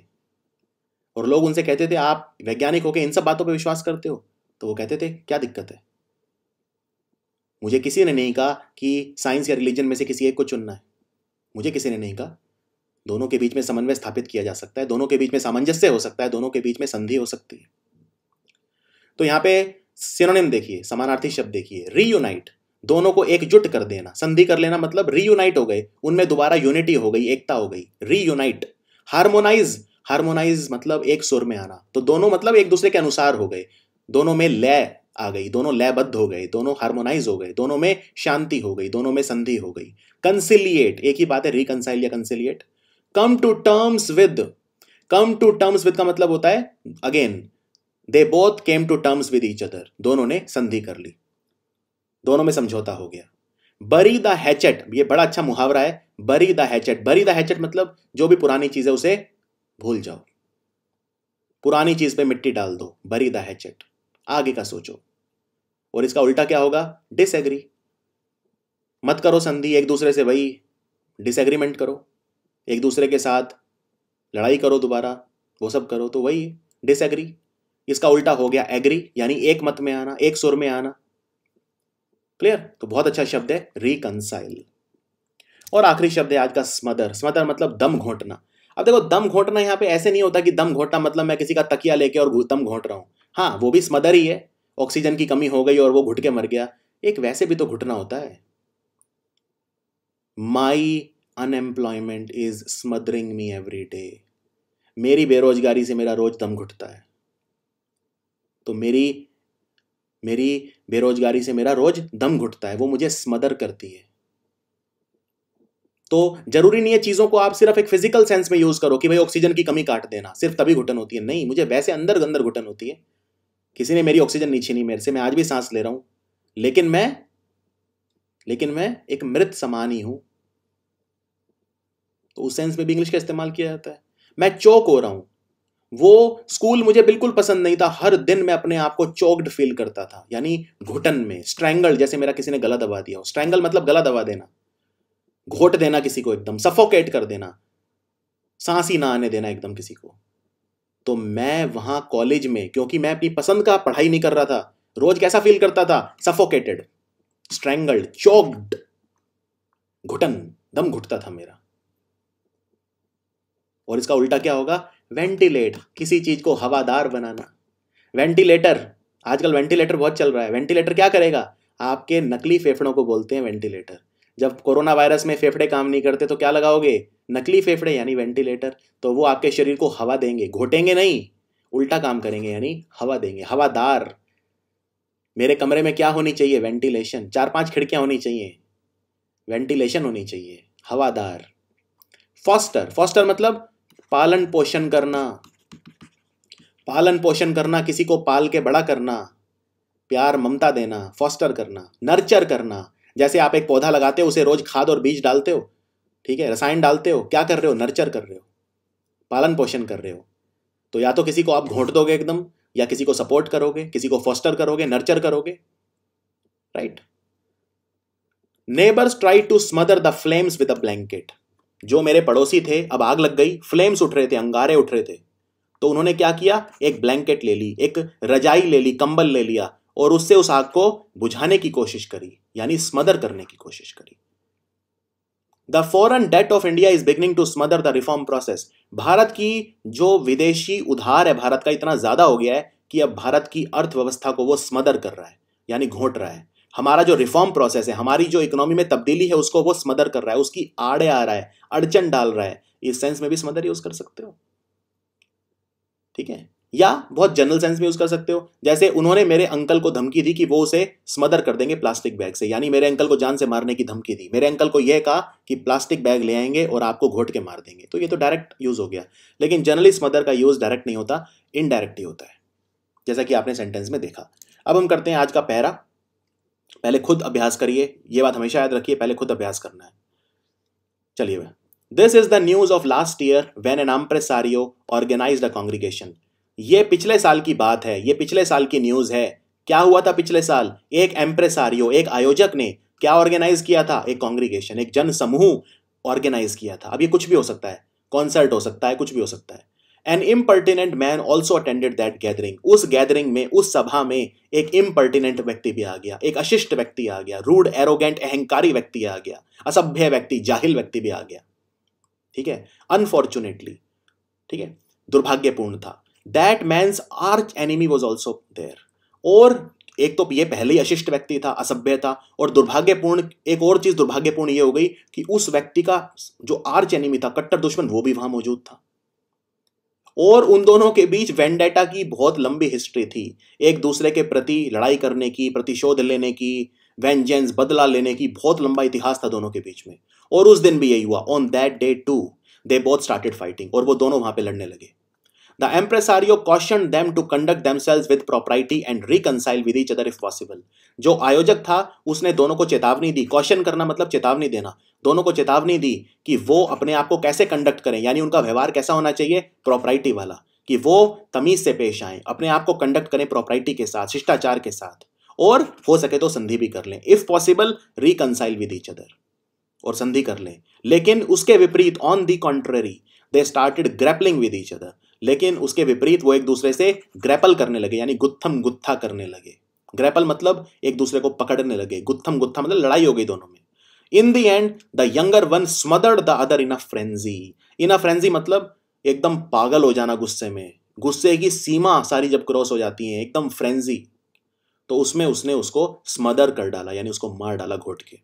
और लोग उनसे कहते थे आप वैज्ञानिक होकर इन सब बातों पर विश्वास करते हो तो वो कहते थे क्या दिक्कत है मुझे किसी ने नहीं कहा कि साइंस या रिलीजन में से किसी एक को चुनना है मुझे किसी ने नहीं कहा दोनों के बीच में समन्वय स्थापित किया जा सकता है दोनों के बीच में सामंजस्य हो सकता है दोनों के बीच में संधि हो सकती है तो यहां पे सिनोनिम देखिए समानार्थी शब्द देखिए रीयूनाइट दोनों को एकजुट कर देना संधि कर लेना मतलब रीयूनाइट हो गए उनमें दोबारा यूनिटी हो गई एकता हो गई रीयूनाइट हार्मोनाइज हार्मोनाइज मतलब एक सुर में आना तो दोनों मतलब एक दूसरे के अनुसार हो गए दोनों में लय आ गई दोनों लयबद्ध हो गए दोनों हार्मोनाइज हो गए दोनों में शांति हो गई दोनों में संधि हो गई कंसिलिएट एक ही बात है रिकनसाइल या conciliate come to terms with come to terms with का मतलब होता है again they both came to terms with each other दोनों ने संधि कर ली दोनों में समझौता हो गया बरी द हैचेट ये बड़ा अच्छा मुहावरा है bury the hatchet bury the hatchet मतलब जो भी पुरानी चीज है उसे भूल जाओ पुरानी चीज पे मिट्टी डाल दो बरी द हैचेट आगे का सोचो और इसका उल्टा क्या होगा डिसएग्री मत करो संधि एक दूसरे से वही डिसएग्रीमेंट करो एक दूसरे के साथ लड़ाई करो दोबारा वो सब करो तो वही डिसएग्री इसका उल्टा हो गया एग्री यानी एक मत में आना एक सुर में आना क्लियर तो बहुत अच्छा शब्द है रिकनसाइल और आखिरी शब्द है आज का स्मदर स्मदर मतलब दम घोटना अब देखो दम घोटना यहाँ पे ऐसे नहीं होता कि दम घोटना मतलब मैं किसी का तकिया लेके और दम घोट रहा हूँ हाँ वो भी स्मदर ही है ऑक्सीजन की कमी हो गई और वो घुट के मर गया एक वैसे भी तो घुटना होता है my unemployment is smothering me every day मेरी बेरोजगारी से मेरा रोज दम घुटता है तो मेरी मेरी बेरोजगारी से मेरा रोज दम घुटता है वो मुझे स्मदर करती है तो जरूरी नहीं है चीज़ों को आप सिर्फ एक फिजिकल सेंस में यूज़ करो कि भाई ऑक्सीजन की कमी काट देना सिर्फ तभी घुटन होती है नहीं मुझे वैसे अंदर अंदर घुटन होती है किसी ने मेरी ऑक्सीजन नीचे नहीं मेरे से मैं आज भी सांस ले रहा हूं लेकिन मैं लेकिन मैं एक मृत समान ही हूं तो उस सेंस में भी इंग्लिश का इस्तेमाल किया जाता है मैं चौक हो रहा हूं वो स्कूल मुझे बिल्कुल पसंद नहीं था हर दिन मैं अपने आप को चौकड फील करता था यानी घुटन में स्ट्रैंगल जैसे मेरा किसी ने गला दबा दिया हो स्ट्रैंगल मतलब गला दबा देना घोट देना किसी को एकदम सफोकेट कर देना सांस ही ना आने देना एकदम किसी को तो मैं वहां कॉलेज में क्योंकि मैं अपनी पसंद का पढ़ाई नहीं कर रहा था रोज कैसा फील करता था सफोकेटेड स्ट्रैंगल्ड चौकड घुटन दम घुटता था मेरा और इसका उल्टा क्या होगा वेंटिलेट किसी चीज़ को हवादार बनाना वेंटिलेटर आजकल वेंटिलेटर बहुत चल रहा है वेंटिलेटर क्या करेगा आपके नकली फेफड़ों को बोलते हैं वेंटिलेटर जब कोरोना वायरस में फेफड़े काम नहीं करते तो क्या लगाओगे नकली फेफड़े यानी वेंटिलेटर तो वो आपके शरीर को हवा देंगे घोटेंगे नहीं उल्टा काम करेंगे यानी हवा देंगे हवादार मेरे कमरे में क्या होनी चाहिए वेंटिलेशन चार पांच खिड़कियां होनी चाहिए वेंटिलेशन होनी चाहिए हवादार फॉस्टर फॉस्टर मतलब पालन पोषण करना पालन पोषण करना किसी को पाल के बड़ा करना प्यार ममता देना फॉस्टर करना नर्चर करना जैसे आप एक पौधा लगाते हो उसे रोज खाद और बीज डालते हो ठीक है रसायन डालते हो क्या कर रहे हो नर्चर कर रहे हो पालन पोषण कर रहे हो तो या तो किसी को आप घोंट दोगे एकदम या किसी को सपोर्ट करोगे किसी को फॉस्टर करोगे नर्चर करोगे right neighbours try to smother the flames with a blanket जो मेरे पड़ोसी थे अब आग लग गई फ्लेम्स उठ रहे थे अंगारे उठ रहे थे तो उन्होंने क्या किया एक ब्लैंकेट ले ली एक रजाई ले ली कंबल ले लिया और उससे उस आग को बुझाने की कोशिश करी यानी स्मदर करने की कोशिश करी the foreign debt of India is beginning to smother the reform process भारत की जो विदेशी उधार है भारत का इतना ज्यादा हो गया है कि अब भारत की अर्थव्यवस्था को वो स्मदर कर रहा है यानी घोट रहा है हमारा जो रिफॉर्म प्रोसेस है हमारी जो इकोनॉमी में तब्दीली है उसको वो स्मदर कर रहा है उसकी आड़े आ रहा है अड़चन डाल रहा है इस सेंस में भी स्मदर यूज़ कर सकते हो ठीक है या बहुत जनरल सेंस में यूज़ कर सकते हो जैसे उन्होंने मेरे अंकल को धमकी दी कि वो उसे स्मदर कर देंगे प्लास्टिक बैग से यानी मेरे अंकल को जान से मारने की धमकी दी मेरे अंकल को यह कहा कि प्लास्टिक बैग ले आएंगे और आपको घोट के मार देंगे तो ये तो डायरेक्ट यूज़ हो गया लेकिन जनरली स्मदर का यूज़ डायरेक्ट नहीं होता इनडायरेक्ट ही होता है जैसा कि आपने सेंटेंस में देखा अब हम करते हैं आज का पैरा पहले खुद अभ्यास करिए ये बात हमेशा याद रखिए पहले खुद अभ्यास करना है चलिए भाई this is the news of last year when an impresario organize the congregation ये पिछले साल की बात है ये पिछले साल की न्यूज है क्या हुआ था पिछले साल एक एम्प्रेसारियो एक आयोजक ने क्या ऑर्गेनाइज किया था एक कॉन्ग्रीगेशन एक जन समूह ऑर्गेनाइज किया था अब ये कुछ भी हो सकता है कॉन्सर्ट हो सकता है कुछ भी हो सकता है an impertinent man also attended that gathering उस गैदरिंग में उस सभा में एक इम्पर्टिनेंट व्यक्ति भी आ गया एक अशिष्ट व्यक्ति आ गया रूड एरोगेंट अहंकारी व्यक्ति आ गया असभ्य व्यक्ति जाहिल व्यक्ति भी आ गया ठीक है अनफॉर्चुनेटली ठीक है दुर्भाग्यपूर्ण था that man's arch enemy was also there और एक तो ये पहले ही अशिष्ट व्यक्ति था असभ्य था और दुर्भाग्यपूर्ण एक और चीज दुर्भाग्यपूर्ण ये हो गई कि उस व्यक्ति का जो आर्च एनिमी था कट्टर दुश्मन वो भी वहां मौजूद था और उन दोनों के बीच वेंडेटा की बहुत लंबी हिस्ट्री थी एक दूसरे के प्रति लड़ाई करने की प्रतिशोध लेने की वेंजेंस बदला लेने की बहुत लंबा इतिहास था दोनों के बीच में और उस दिन भी यही हुआ on that day too they both started fighting और वो दोनों वहां पे लड़ने लगे The empresario cautioned them to conduct themselves with propriety and reconcile with each other if possible. जो आयोजक था उसने दोनों को चेतावनी दी क्वेश्चन करना मतलब चेतावनी देना दोनों को चेतावनी दी कि वो अपने आप को कैसे कंडक्ट करें यानी उनका व्यवहार कैसा होना चाहिए प्रॉपर्टी वाला कि वो तमीज से पेश आए अपने आप को कंडक्ट करें प्रॉपर्टी के साथ शिष्टाचार के साथ और हो सके तो संधि भी कर लें if possible reconcile with each other और संधि कर लें लेकिन उसके विपरीत on the contrary they started grappling with each other लेकिन उसके विपरीत वो एक दूसरे से ग्रैपल करने लगे यानी गुत्थम गुत्था करने लगे ग्रैपल मतलब एक दूसरे को पकड़ने लगे गुत्थम गुत्था मतलब लड़ाई हो गई दोनों में in the end the younger one smothered the other in a frenzy in a frenzy मतलब एकदम पागल हो जाना गुस्से में गुस्से की सीमा सारी जब क्रॉस हो जाती है एकदम फ्रेंजी तो उसमें उसने उसको स्मदर कर डाला यानी उसको मार डाला घोट के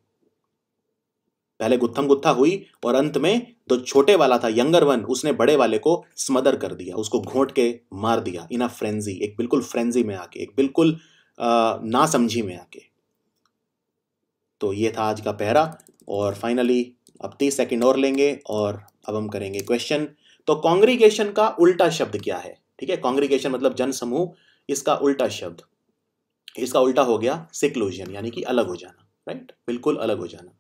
पहले गुत्थम गुत्था हुई और अंत में जो छोटे वाला था यंगर वन उसने बड़े वाले को स्मदर कर दिया उसको घोट के मार दिया इन अ फ्रेंजी एक बिल्कुल फ्रेंजी में आके एक बिल्कुल नासमझी में आके तो ये था आज का पहरा और फाइनली अब तीस सेकेंड और लेंगे और अब हम करेंगे क्वेश्चन तो कांग्रीगेशन का उल्टा शब्द क्या है ठीक है कांग्रीगेशन मतलब जन समूह इसका उल्टा शब्द इसका उल्टा हो गया सिक्लूजन यानी कि अलग हो जाना राइट बिल्कुल अलग हो जाना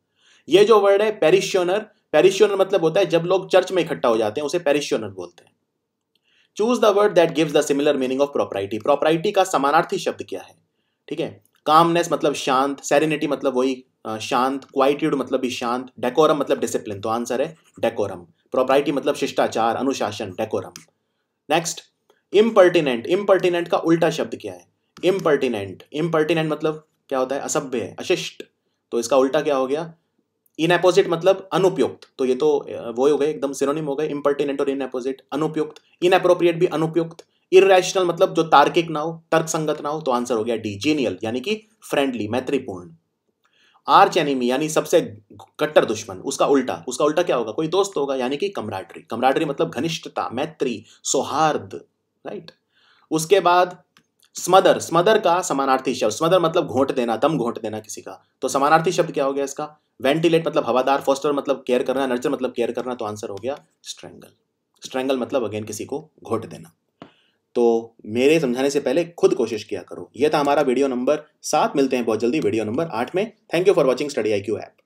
ये जो वर्ड है पेरिश्योनर पेरिश्योनर मतलब होता है जब लोग चर्च में इकट्ठा हो जाते हैं उसे पेरिश्योनर बोलते हैं choose the word that gives the similar meaning of property property का समानार्थी शब्द क्या है ठीक है कामनेस मतलब शांत सेरेनिटी मतलब वही शांत क्वाइट्यूड मतलब भी शांत डेकोरम मतलब डिसिप्लिन तो आंसर है डेकोरम प्रॉपर्टी मतलब शिष्टाचार अनुशासन डेकोरम नेक्स्ट इम्पर्टिनेंट इम्पर्टिनेंट का उल्टा शब्द क्या है इम्पर्टिनेंट इम्पर्टिनेंट मतलब क्या होता है असभ्य है अशिष्ट तो इसका उल्टा क्या हो गया इन अपोजिट मतलब अनुपयुक्त तो ये तो वो हो गए एकदम सिरोनिम हो गए इम्पर्टिनेंट और इन अपोजिट अनुपयुक्त इन अप्रोप्रिएट भी अनुपयुक्त इेशनल मतलब जो तार्किक ना हो तर्क संगत ना हो तो आंसर हो गया डी जीनियल यानी कि फ्रेंडली मैत्रीपूर्ण आर्च एनिमी यानी सबसे कट्टर दुश्मन उसका उल्टा उसका उल्टा क्या होगा कोई दोस्त होगा यानी कि कमराडरी कमराडरी मतलब घनिष्ठता मैत्री सौहार्द राइट उसके बाद स्मदर स्मदर का समानार्थी शब्द स्मदर मतलब घोट देना दम घोट देना किसी का तो समानार्थी शब्द क्या हो गया इसका वेंटिलेट मतलब हवादार फोस्टर मतलब केयर करना नर्चर मतलब केयर करना तो आंसर हो गया स्ट्रेंगल स्ट्रेंगल मतलब अगेन किसी को घोट देना तो मेरे समझाने से पहले खुद कोशिश किया करो ये था हमारा वीडियो नंबर सात मिलते हैं बहुत जल्दी वीडियो नंबर आठ में thank you for watching study I Q app